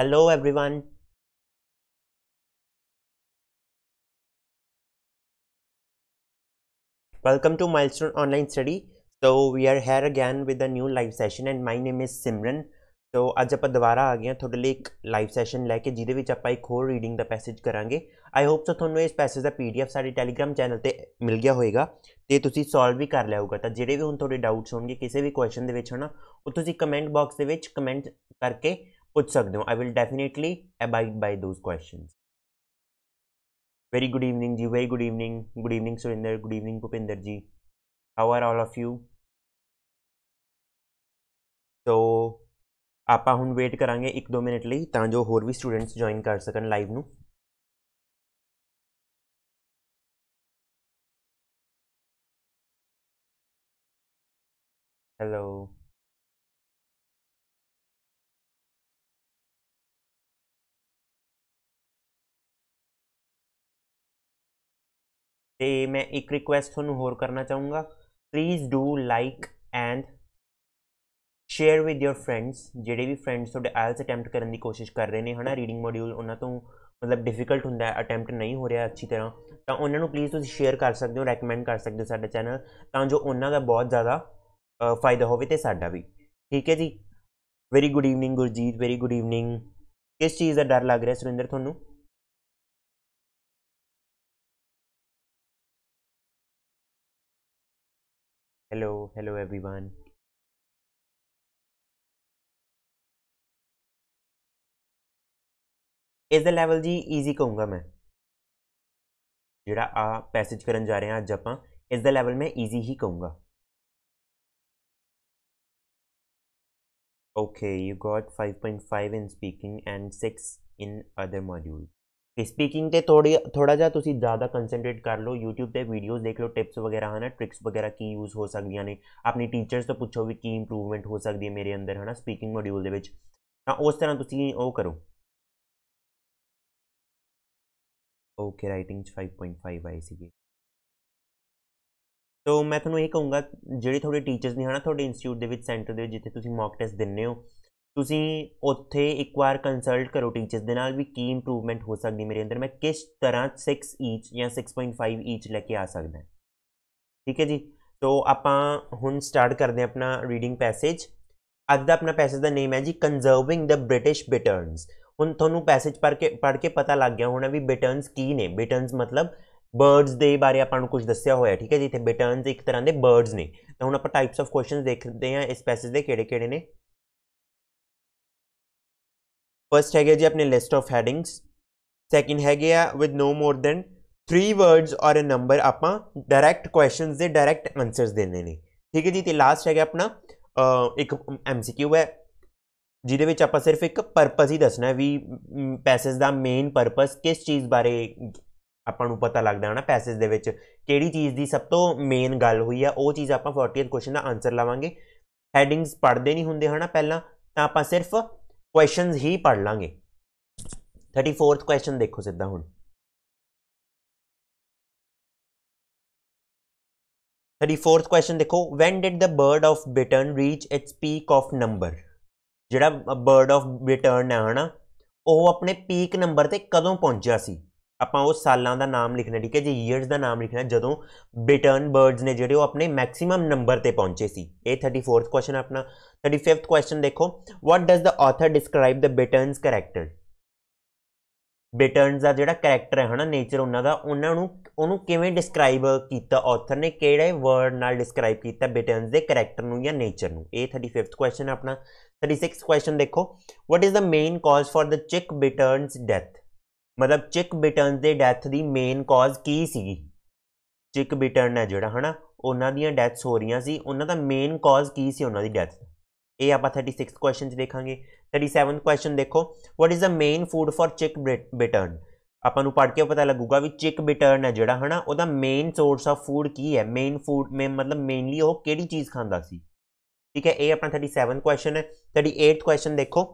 hello everyone welcome to milestone online study so we are here again with a new live session and my name is simran ਸੋ ਅੱਜ ਆਪਾਂ ਦੁਬਾਰਾ ਆ ਗਏ ਹਾਂ ਤੁਹਾਡੇ ਲਈ ਇੱਕ ਲਾਈਵ ਸੈਸ਼ਨ ਲੈ ਕੇ ਜਿਹਦੇ ਵਿੱਚ ਆਪਾਂ ਇੱਕ ਹੋਰ ਰੀਡਿੰਗ ਦਾ ਪੈਸੇਜ ਕਰਾਂਗੇ ਆਈ ਹੋਪ ਸੋ ਤੁਹਾਨੂੰ ਇਸ ਪੈਸੇਜ ਦਾ ਪੀਡੀਐਫ ਸਾਡੇ ਟੈਲੀਗ੍ਰam ਚੈਨਲ ਤੇ ਮਿਲ ਗਿਆ ਹੋਵੇਗਾ ਤੇ ਤੁਸੀਂ ਸੋਲਵ ਵੀ ਕਰ ਲਿਆ ਹੋਊਗਾ ਤਾਂ ਜਿਹੜੇ ਵੀ ਹੁਣ ਤੁਹਾਡੇ ਡਾਊਟਸ ਹੋਣਗੇ ਕਿਸੇ ਵੀ ਕੁਐਸਚਨ ਦੇ ਵਿੱਚ ਹਨਾ ਉਹ ਤੁਸੀਂ ਕਮੈਂਟ ਬਾਕਸ ਦੇ ਵਿੱਚ ਕਮੈਂਟ ਕਰਕੇ पूछ सकते हो I will definitely abide by दो question very good evening ji very good evening good evening Surendra good evening Bhupendra ji how are all of you तो आप हूँ वेट करा एक दो मिनट लिए जो होर भी स्टूडेंट्स ज्वाइन कर सकन लाइव न हेलो ਤੇ ਮੈਂ ਇੱਕ ਰਿਕੁਐਸਟ ਤੁਹਾਨੂੰ ਹੋਰ ਕਰਨਾ ਚਾਹੂੰਗਾ please do like and share with your friends ਜਿਹੜੇ ਵੀ ਫਰੈਂਡਸ ਤੁਹਾਡੇ ਆਇਲਸ ਅਟੈਂਪਟ ਕਰਨ ਦੀ ਕੋਸ਼ਿਸ਼ ਕਰ ਰਹੇ ਨੇ ਹਨਾ ਰੀਡਿੰਗ ਮੋਡਿਊਲ ਉਹਨਾਂ ਤੋਂ ਮਤਲਬ ਡਿਫਿਕਲਟ ਹੁੰਦਾ ਹੈ ਅਟੈਂਪਟ ਨਹੀਂ ਹੋ ਰਿਹਾ ਅੱਛੀ ਤਰ੍ਹਾਂ ਤਾਂ ਉਹਨਾਂ ਨੂੰ ਪਲੀਜ਼ ਤੁਸੀਂ ਸ਼ੇਅਰ ਕਰ ਸਕਦੇ ਹੋ ਰეკਮੈਂਡ ਕਰ ਸਕਦੇ ਹੋ ਸਾਡਾ ਚੈਨਲ ਤਾਂ ਜੋ ਉਹਨਾਂ ਦਾ ਬਹੁਤ ਜ਼ਿਆਦਾ ਫਾਇਦਾ ਹੋਵੇ ਤੇ ਸਾਡਾ ਵੀ ਠੀਕ ਹੈ ਜੀ very good evening Gurjeet very good evening ਕਿਸ ਚੀਜ਼ ਦਾ ਡਰ ਲੱਗ ਰਿਹਾ ਸੁਰਿੰਦਰ ਤੁਹਾਨੂੰ hello hello everyone is the level जी ईजी कहूँगा मैं जोड़ा पैसेज कर जा रहे हैं अज आप इस द लैवल मैं ईजी ही कहूँगा okay you got five point five in speaking and six in other module speaking ਤੇ ਥੋੜੀ ਥੋੜਾ ਜਿਹਾ ਤੁਸੀਂ ਜ਼ਿਆਦਾ ਕਨਸੈਂਟਰੇਟ ਕਰ ਲਓ YouTube ਤੇ ਵੀਡੀਓਜ਼ ਦੇਖ ਲਓ ਟਿਪਸ ਵਗੈਰਾ ਹਨਾ ਟ੍ਰਿਕਸ ਵਗੈਰਾ ਕੀ ਯੂਜ਼ ਹੋ ਸਕਦੀਆਂ ਨੇ ਆਪਣੀ ਟੀਚਰਸ ਤੋਂ ਪੁੱਛੋ ਵੀ ਕੀ ਇੰਪਰੂਵਮੈਂਟ ਹੋ ਸਕਦੀ ਹੈ ਮੇਰੇ ਅੰਦਰ ਹਨਾ ਸਪੀਕਿੰਗ ਮੋਡਿਊਲ ਦੇ ਵਿੱਚ ਤਾਂ ਉਸ ਤਰ੍ਹਾਂ ਤੁਸੀਂ ਉਹ ਕਰੋ ਓਕੇ ਰਾਈਟਿੰਗ 5.5 ਆਈ ਸੀਗੀ ਸੋ ਮੈਂ ਤੁਹਾਨੂੰ ਇਹ ਕਹੂੰਗਾ ਜਿਹੜੇ ਤੁਹਾਡੇ ਟੀਚਰਸ ਨੇ ਹਨਾ ਤੁਹਾਡੇ ਇੰਸਟੀਚਿਊਟ ਦੇ ਵਿੱਚ ਸੈਂਟਰ ਦੇ ਵਿੱਚ ਜਿੱਥੇ ਤੁਸੀਂ ਮੌਕ ਟੈਸਟ ਦਿੰਨੇ ਹੋ ਤੁਸੀਂ ਉੱਥੇ ਇੱਕ ਵਾਰ ਕੰਸਲਟ ਕਰੋ ਟੀਚਰਸ ਦੇ ਨਾਲ ਵੀ ਕੀ ਇੰਪਰੂਵਮੈਂਟ ਹੋ ਸਕਦੀ ਮੇਰੇ ਅੰਦਰ ਮੈਂ ਕਿਸ ਤਰ੍ਹਾਂ 6 ਈਚ ਜਾਂ 6.5 ਈਚ ਲੈ ਕੇ ਆ ਸਕਦਾ ਠੀਕ ਹੈ ਜੀ ਸੋ ਆਪਾਂ ਹੁਣ ਸਟਾਰਟ ਕਰਦੇ ਹਾਂ ਆਪਣਾ ਰੀਡਿੰਗ ਪੈਸੇਜ ਅੱਜ ਦਾ ਆਪਣਾ ਪੈਸੇਜ ਦਾ ਨੇਮ ਹੈ ਜੀ ਕੰਜ਼ਰਵਿੰਗ ਦ ਬ੍ਰਿਟਿਸ਼ ਬਿਟਰਨਸ ਹੁਣ ਤੁਹਾਨੂੰ ਪੈਸੇਜ ਪੜ੍ਹ ਕੇ ਪੜ੍ਹ ਕੇ ਪਤਾ ਲੱਗ ਗਿਆ ਹੋਣਾ ਵੀ ਬਿਟਰਨਸ ਕੀ ਨੇ ਬਿਟਰਨਸ ਮਤਲਬ ਬਰਡਸ ਦੇ ਬਾਰੇ ਆਪਾਂ ਨੂੰ ਕੁਝ ਦੱਸਿਆ ਹੋਇਆ ਠੀਕ ਹੈ ਜੀ ਤੇ ਬਿਟਰਨਸ ਇੱਕ ਤਰ੍ਹਾਂ ਦੇ ਬਰਡਸ ਨੇ ਤਾਂ ਹੁਣ ਆਪਾਂ ਟਾਈਪਸ ਆਫ ਕੁਐਸਚਨਸ ਦੇਖਦੇ ਹਾਂ ਇਸ ਪੈਸੇਜ ਦੇ ਕਿਹੜੇ ਕਿਹੜੇ ਨੇ ਫਰਸਟ ਹੈਗੇ ਜੀ ਆਪਣੇ ਲਿਸਟ ਆਫ ਹੈਡਿੰਗਸ ਸੈਕਿੰਡ ਹੈਗੇ ਆ with no more than 3 words or uh number ਆਪਾਂ ਡਾਇਰੈਕਟ ਕੁਐਸਚਨਸ ਦੇ ਡਾਇਰੈਕਟ ਆਨਸਰਸ ਦੇਣੇ ਨੇ ਠੀਕ ਹੈ ਜੀ ਤੇ ਲਾਸਟ ਹੈਗਾ ਆਪਣਾ ਇੱਕ ਐਮਸੀਕਿਊ ਹੈ ਜਿਹਦੇ ਵਿੱਚ ਆਪਾਂ ਸਿਰਫ ਇੱਕ ਪਰਪਸ ਹੀ ਦੱਸਣਾ ਵੀ ਪੈਸੇਜ ਦਾ ਮੇਨ ਪਰਪਸ ਕਿਸ ਚੀਜ਼ ਬਾਰੇ ਆਪਾਂ ਨੂੰ ਪਤਾ ਲੱਗਦਾ ਹੈ ਨਾ ਪੈਸੇਜ ਦੇ ਵਿੱਚ ਕਿਹੜੀ ਚੀਜ਼ ਦੀ ਸਭ ਤੋਂ ਮੇਨ ਗੱਲ ਹੋਈ ਆ ਉਹ ਚੀਜ਼ ਆਪਾਂ 40th ਕੁਐਸਚਨ ਦਾ ਆਨਸਰ ਲਾਵਾਂਗੇ ਹੈਡਿੰਗਸ ਪੜ੍ਹਦੇ ਨਹੀਂ ਹੁੰਦੇ ਹਨਾ ਪਹਿਲਾਂ ਤਾਂ ਆਪਾਂ ਸਿਰਫ ਕੁਐਸਚਨ ਹੀ ਪੜ ਲਾਂਗੇ 34th ਕੁਐਸਚਨ ਦੇਖੋ ਸਿੱਧਾ ਹੁਣ 34th ਕੁਐਸਚਨ ਦੇਖੋ when did the bird of bittern reach its peak of number ਜਿਹੜਾ ਬਰਡ ਆਫ ਬਿਟਰਨ ਹੈ ਹਨਾ ਉਹ ਆਪਣੇ ਪੀਕ ਨੰਬਰ ਤੇ ਕਦੋਂ ਪਹੁੰਚਿਆ ਸੀ ਆਪਾਂ ਉਹ ਸਾਲਾਂ ਦਾ ਨਾਮ ਲਿਖਣਾ ਠੀਕ ਹੈ ਜੀ ਈਅਰਸ ਦਾ ਨਾਮ ਲਿਖਣਾ ਜਦੋਂ ਬਿਟਰਨ ਬਰਡਸ ਨੇ ਜਿਹੜੇ ਉਹ ਆਪਣੇ ਮੈਕਸਿਮਮ ਨੰਬਰ ਤੇ ਪਹੁੰਚੇ ਸੀ ਇਹ 34th ਕੁਐਸਚਨ ਆਪਣਾ 35th ਕੁਐਸਚਨ ਦੇਖੋ what does the author describe the bitterns character bitterns ਦਾ ਜਿਹੜਾ ਕੈਰੈਕਟਰ ਹੈ ਹਨਾ ਨੇਚਰ ਉਹਨਾਂ ਦਾ ਉਹਨਾਂ ਨੂੰ ਉਹਨੂੰ ਕਿਵੇਂ ਡਿਸਕ੍ਰਾਈਬ ਕੀਤਾ ਆਥਰ ਨੇ ਕਿਹੜੇ ਵਰਡ ਨਾਲ ਡਿਸਕ੍ਰਾਈਬ ਕੀਤਾ ਬਿਟਰਨਸ ਦੇ ਕੈਰੈਕਟਰ ਨੂੰ ਜਾਂ ਨੇਚਰ ਨੂੰ ਇਹ 35th ਕੁਐਸਚਨ ਆਪਣਾ 36th ਕੁਐਸਚਨ ਦੇਖੋ what is the main cause for the chick bitterns death ਮਤਲਬ ਚਿਕ ਬਿਟਨ ਦੇ ਡੈਥ ਦੀ ਮੇਨ ਕਾਜ਼ ਕੀ ਸੀਗੀ ਚਿਕ ਬਿਟਨ ਹੈ ਜਿਹੜਾ ਹਨਾ ਉਹਨਾਂ ਦੀਆਂ ਡੈਥਸ ਹੋ ਰਹੀਆਂ ਸੀ ਉਹਨਾਂ ਦਾ ਮੇਨ ਕਾਜ਼ ਕੀ ਸੀ ਉਹਨਾਂ ਦੀ ਡੈਥ ਇਹ ਆਪਾਂ 36th ਕੁਐਸਚਨ ਚ ਦੇਖਾਂਗੇ 37th ਕੁਐਸਚਨ ਦੇਖੋ what is the main food for chick bittern ਆਪਾਂ ਨੂੰ ਪੜ੍ਹ ਕੇ ਪਤਾ ਲੱਗੂਗਾ ਵੀ ਚਿਕ ਬਿਟਰਨ ਹੈ ਜਿਹੜਾ ਹਨਾ ਉਹਦਾ ਮੇਨ ਸੋਰਸ ਆਫ ਫੂਡ ਕੀ ਹੈ ਮੇਨ ਫੂਡ ਮੇ ਮਤਲਬ ਮੇਨਲੀ ਉਹ ਕਿਹੜੀ ਚੀਜ਼ ਖਾਂਦਾ ਸੀ ਠੀਕ ਹੈ ਇਹ ਆਪਣਾ 37th ਕੁਐਸਚਨ ਹੈ 38th ਕੁਐਸਚਨ ਦੇਖੋ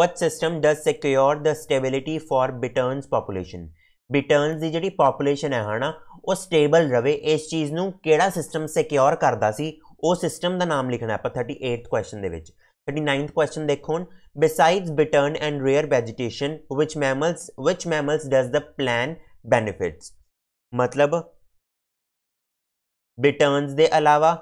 what system does secure the stability for bitterns population ਬਿਟਰਨਸ ਦੀ ਜਿਹੜੀ ਪੋਪੂਲੇਸ਼ਨ ਹੈ ਹਨਾ ਉਹ ਸਟੇਬਲ ਰਵੇ ਇਸ ਚੀਜ਼ ਨੂੰ ਕਿਹੜਾ ਸਿਸਟਮ ਸਿਕਿਉਰ ਕਰਦਾ ਸੀ ਉਹ ਸਿਸਟਮ ਦਾ ਨਾਮ ਲਿਖਣਾ ਆਪਾਂ 38th ਕੁਐਸਚਨ ਦੇ ਵਿੱਚ 39th ਕੁਐਸਚਨ ਦੇਖੋ besides bittern and rare vegetation which mammals which mammals does the plan benefits ਮਤਲਬ ਬਿਟਰਨਸ ਦੇ ਇਲਾਵਾ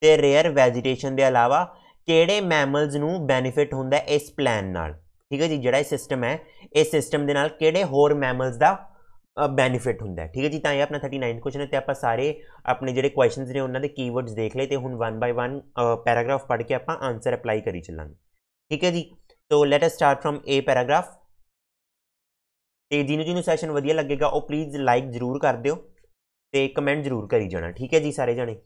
ਤੇ ਰੇਅਰ ਵੈਜੀਟੇਸ਼ਨ ਦੇ ਇਲਾਵਾ ਕਿਹੜੇ ਮੈਮਲਸ ਨੂੰ ਬੈਨੀਫਿਟ ਹੁੰਦਾ ਇਸ ਪਲਾਨ ਨਾਲ ਠੀਕ ਹੈ ਜੀ ਜਿਹੜਾ ਇਹ ਸਿਸਟਮ ਹੈ ਇਸ ਸਿਸਟਮ ਦੇ ਨਾਲ ਕਿਹੜੇ ਹੋਰ ਮੈਮਲਸ ਦਾ ਬੈਨੀਫਿਟ ਹੁੰਦਾ ਠੀਕ ਹੈ ਜੀ ਤਾਂ ਇਹ ਆਪਣਾ 39 ਕੁਐਸਚਨ ਹੈ ਤੇ ਆਪਾਂ ਸਾਰੇ ਆਪਣੇ ਜਿਹੜੇ ਕੁਐਸਚਨਸ ਨੇ ਉਹਨਾਂ ਦੇ ਕੀਵਰਡਸ ਦੇਖ ਲਏ ਤੇ ਹੁਣ 1 ਬਾਈ 1 ਪੈਰਾਗ੍ਰਾਫ ਪੜ੍ਹ ਕੇ ਆਪਾਂ ਆਨਸਰ ਅਪਲਾਈ ਕਰੀ ਚੱਲਾਂਗੇ ਠੀਕ ਹੈ ਜੀ so let us start from A paragraph ਤੇ ਜਿਹਨੂੰ ਜਿਹਨੂੰ ਸੈਸ਼ਨ ਵਧੀਆ ਲੱਗੇਗਾ ਉਹ ਪਲੀਜ਼ ਲਾਈਕ ਜ਼ਰੂਰ ਕਰ ਦਿਓ ਤੇ ਕਮੈਂਟ ਜ਼ਰੂਰ ਕਰੀ ਜਾਣਾ ਠੀਕ ਹੈ ਜੀ ਸਾਰੇ ਜਣੇ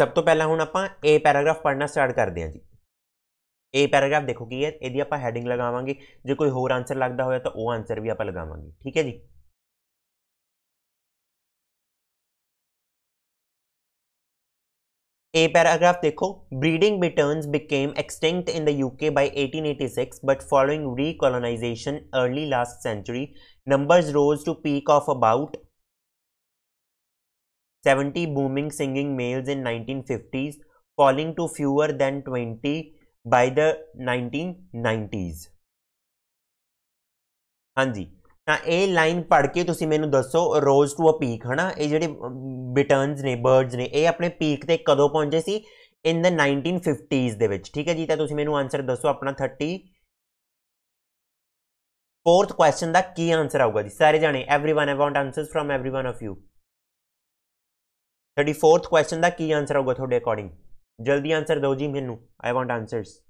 सब तो पहला हूँ आप पैराग्राफ पढ़ना स्टार्ट कर दें जी ए पैराग्राफ देखो की है यदि आप हैडिंग लगावे जो कोई होर आंसर लगता हो तो आंसर भी आप लगावे ठीक है जी ए पैराग्राफ देखो breeding bittern became extinct in the UK by 1886 but following recolonisation early last century numbers rose to peak of about 70 booming singing males in 1950s, falling to fewer than 20 by the 1990s. ਹਾਂਜੀ ਤਾਂ ਇਹ line ਪੜ੍ਹ ਕੇ ਤੁਸੀਂ ਮੈਨੂੰ ਦੱਸੋ ਰੋਜ਼ to a peak ਹਨਾ ਇਹ ਜਿਹੜੇ ਬਿਟਰਨਸ ਨੇ ਬਰਡਸ ਨੇ ਇਹ ਆਪਣੇ ਪੀਕ ਤੇ ਕਦੋਂ ਪਹੁੰਚੇ ਸੀ ਇਨ ਦ 1950s ਦੇ ਵਿੱਚ ਠੀਕ ਹੈ ਜੀ ਤਾਂ ਤੁਸੀਂ ਮੈਨੂੰ ਆਨਸਰ ਦੱਸੋ ਆਪਣਾ 30 ਫੋਰਥ ਕੁਐਸਚਨ ਦਾ ਕੀ ਆਨਸਰ ਆਊਗਾ ਜੀ ਸਾਰੇ ਜਾਣੇ everyone I want answers from everyone of you thirty fourth question ਦਾ ਕੀ ਆਨਸਰ ਹੋਊਗਾ ਤੁਹਾਡੇ ਅਕੋਰਡਿੰਗ ਜਲਦੀ ਆਨਸਰ ਦਿਓ ਜੀ ਮੈਨੂੰ ਆਈ ਵਾਂਟ ਆਨਸਰਸ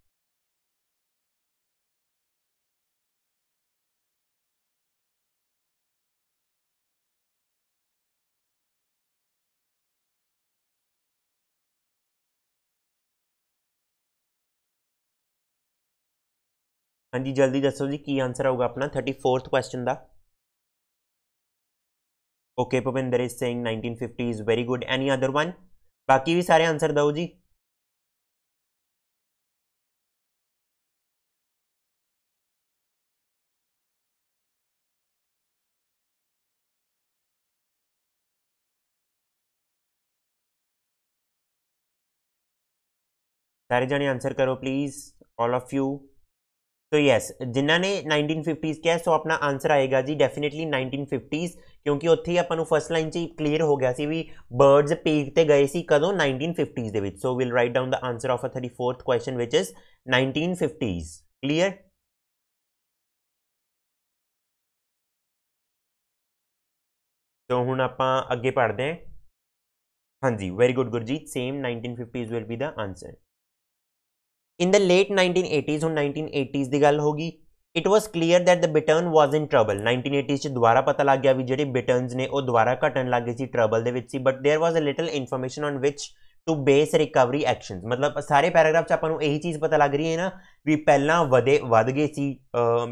हाँ जी जल्दी दसो जी की आंसर होगा अपना थर्टी फोर्थ क्वेश्चन का okay Bhupinder is Singh nineteen fifty is very good any other one बाकी भी सारे आंसर दो जी सारे जने आंसर करो प्लीज ऑल ऑफ यू तो यस जिन्होंने 1950s किया सो अपना आंसर आएगा जी डेफिनेटली 1950s ਕਿਉਂਕਿ ਉੱਥੇ ਆਪਾਂ ਨੂੰ ਫਸਟ ਲਾਈਨ 'ਚ ਹੀ ਕਲੀਅਰ ਹੋ ਗਿਆ ਸੀ ਵੀ ਬਰਡਸ ਪੀਕ ਤੇ ਗਏ ਸੀ ਕਦੋਂ 1950s ਦੇ ਵਿੱਚ so we'll write down the answer of a 34th question which is 1950s clear so ਹੁਣ ਆਪਾਂ ਅੱਗੇ ਪੜ੍ਹਦੇ ਹਾਂ ਹਾਂਜੀ very good Gurjeet same 1950s will be the answer in the late 1980s ਹੁਣ 1980s ਦੀ ਗੱਲ ਹੋਗੀ it was clear that the bittern was in trouble 1980s ਚ ਦੁਬਾਰਾ ਪਤਾ ਲੱਗ ਗਿਆ ਵੀ ਜਿਹੜੇ ਬਿਟਰਨਸ ਨੇ ਉਹ ਦੁਬਾਰਾ ਘਟਣ ਲੱਗ ਗਏ ਸੀ ਟਰਬਲ ਦੇ ਵਿੱਚ ਸੀ but there was a little information on which to base recovery actions ਮਤਲਬ ਸਾਰੇ ਪੈਰਾਗ੍ਰਾਫ ਚ ਆਪਾਂ ਨੂੰ ਇਹੀ ਚੀਜ਼ ਪਤਾ ਲੱਗ ਰਹੀ ਹੈ ਨਾ ਵੀ ਪਹਿਲਾਂ ਵਧੇ ਵਧ ਗਏ ਸੀ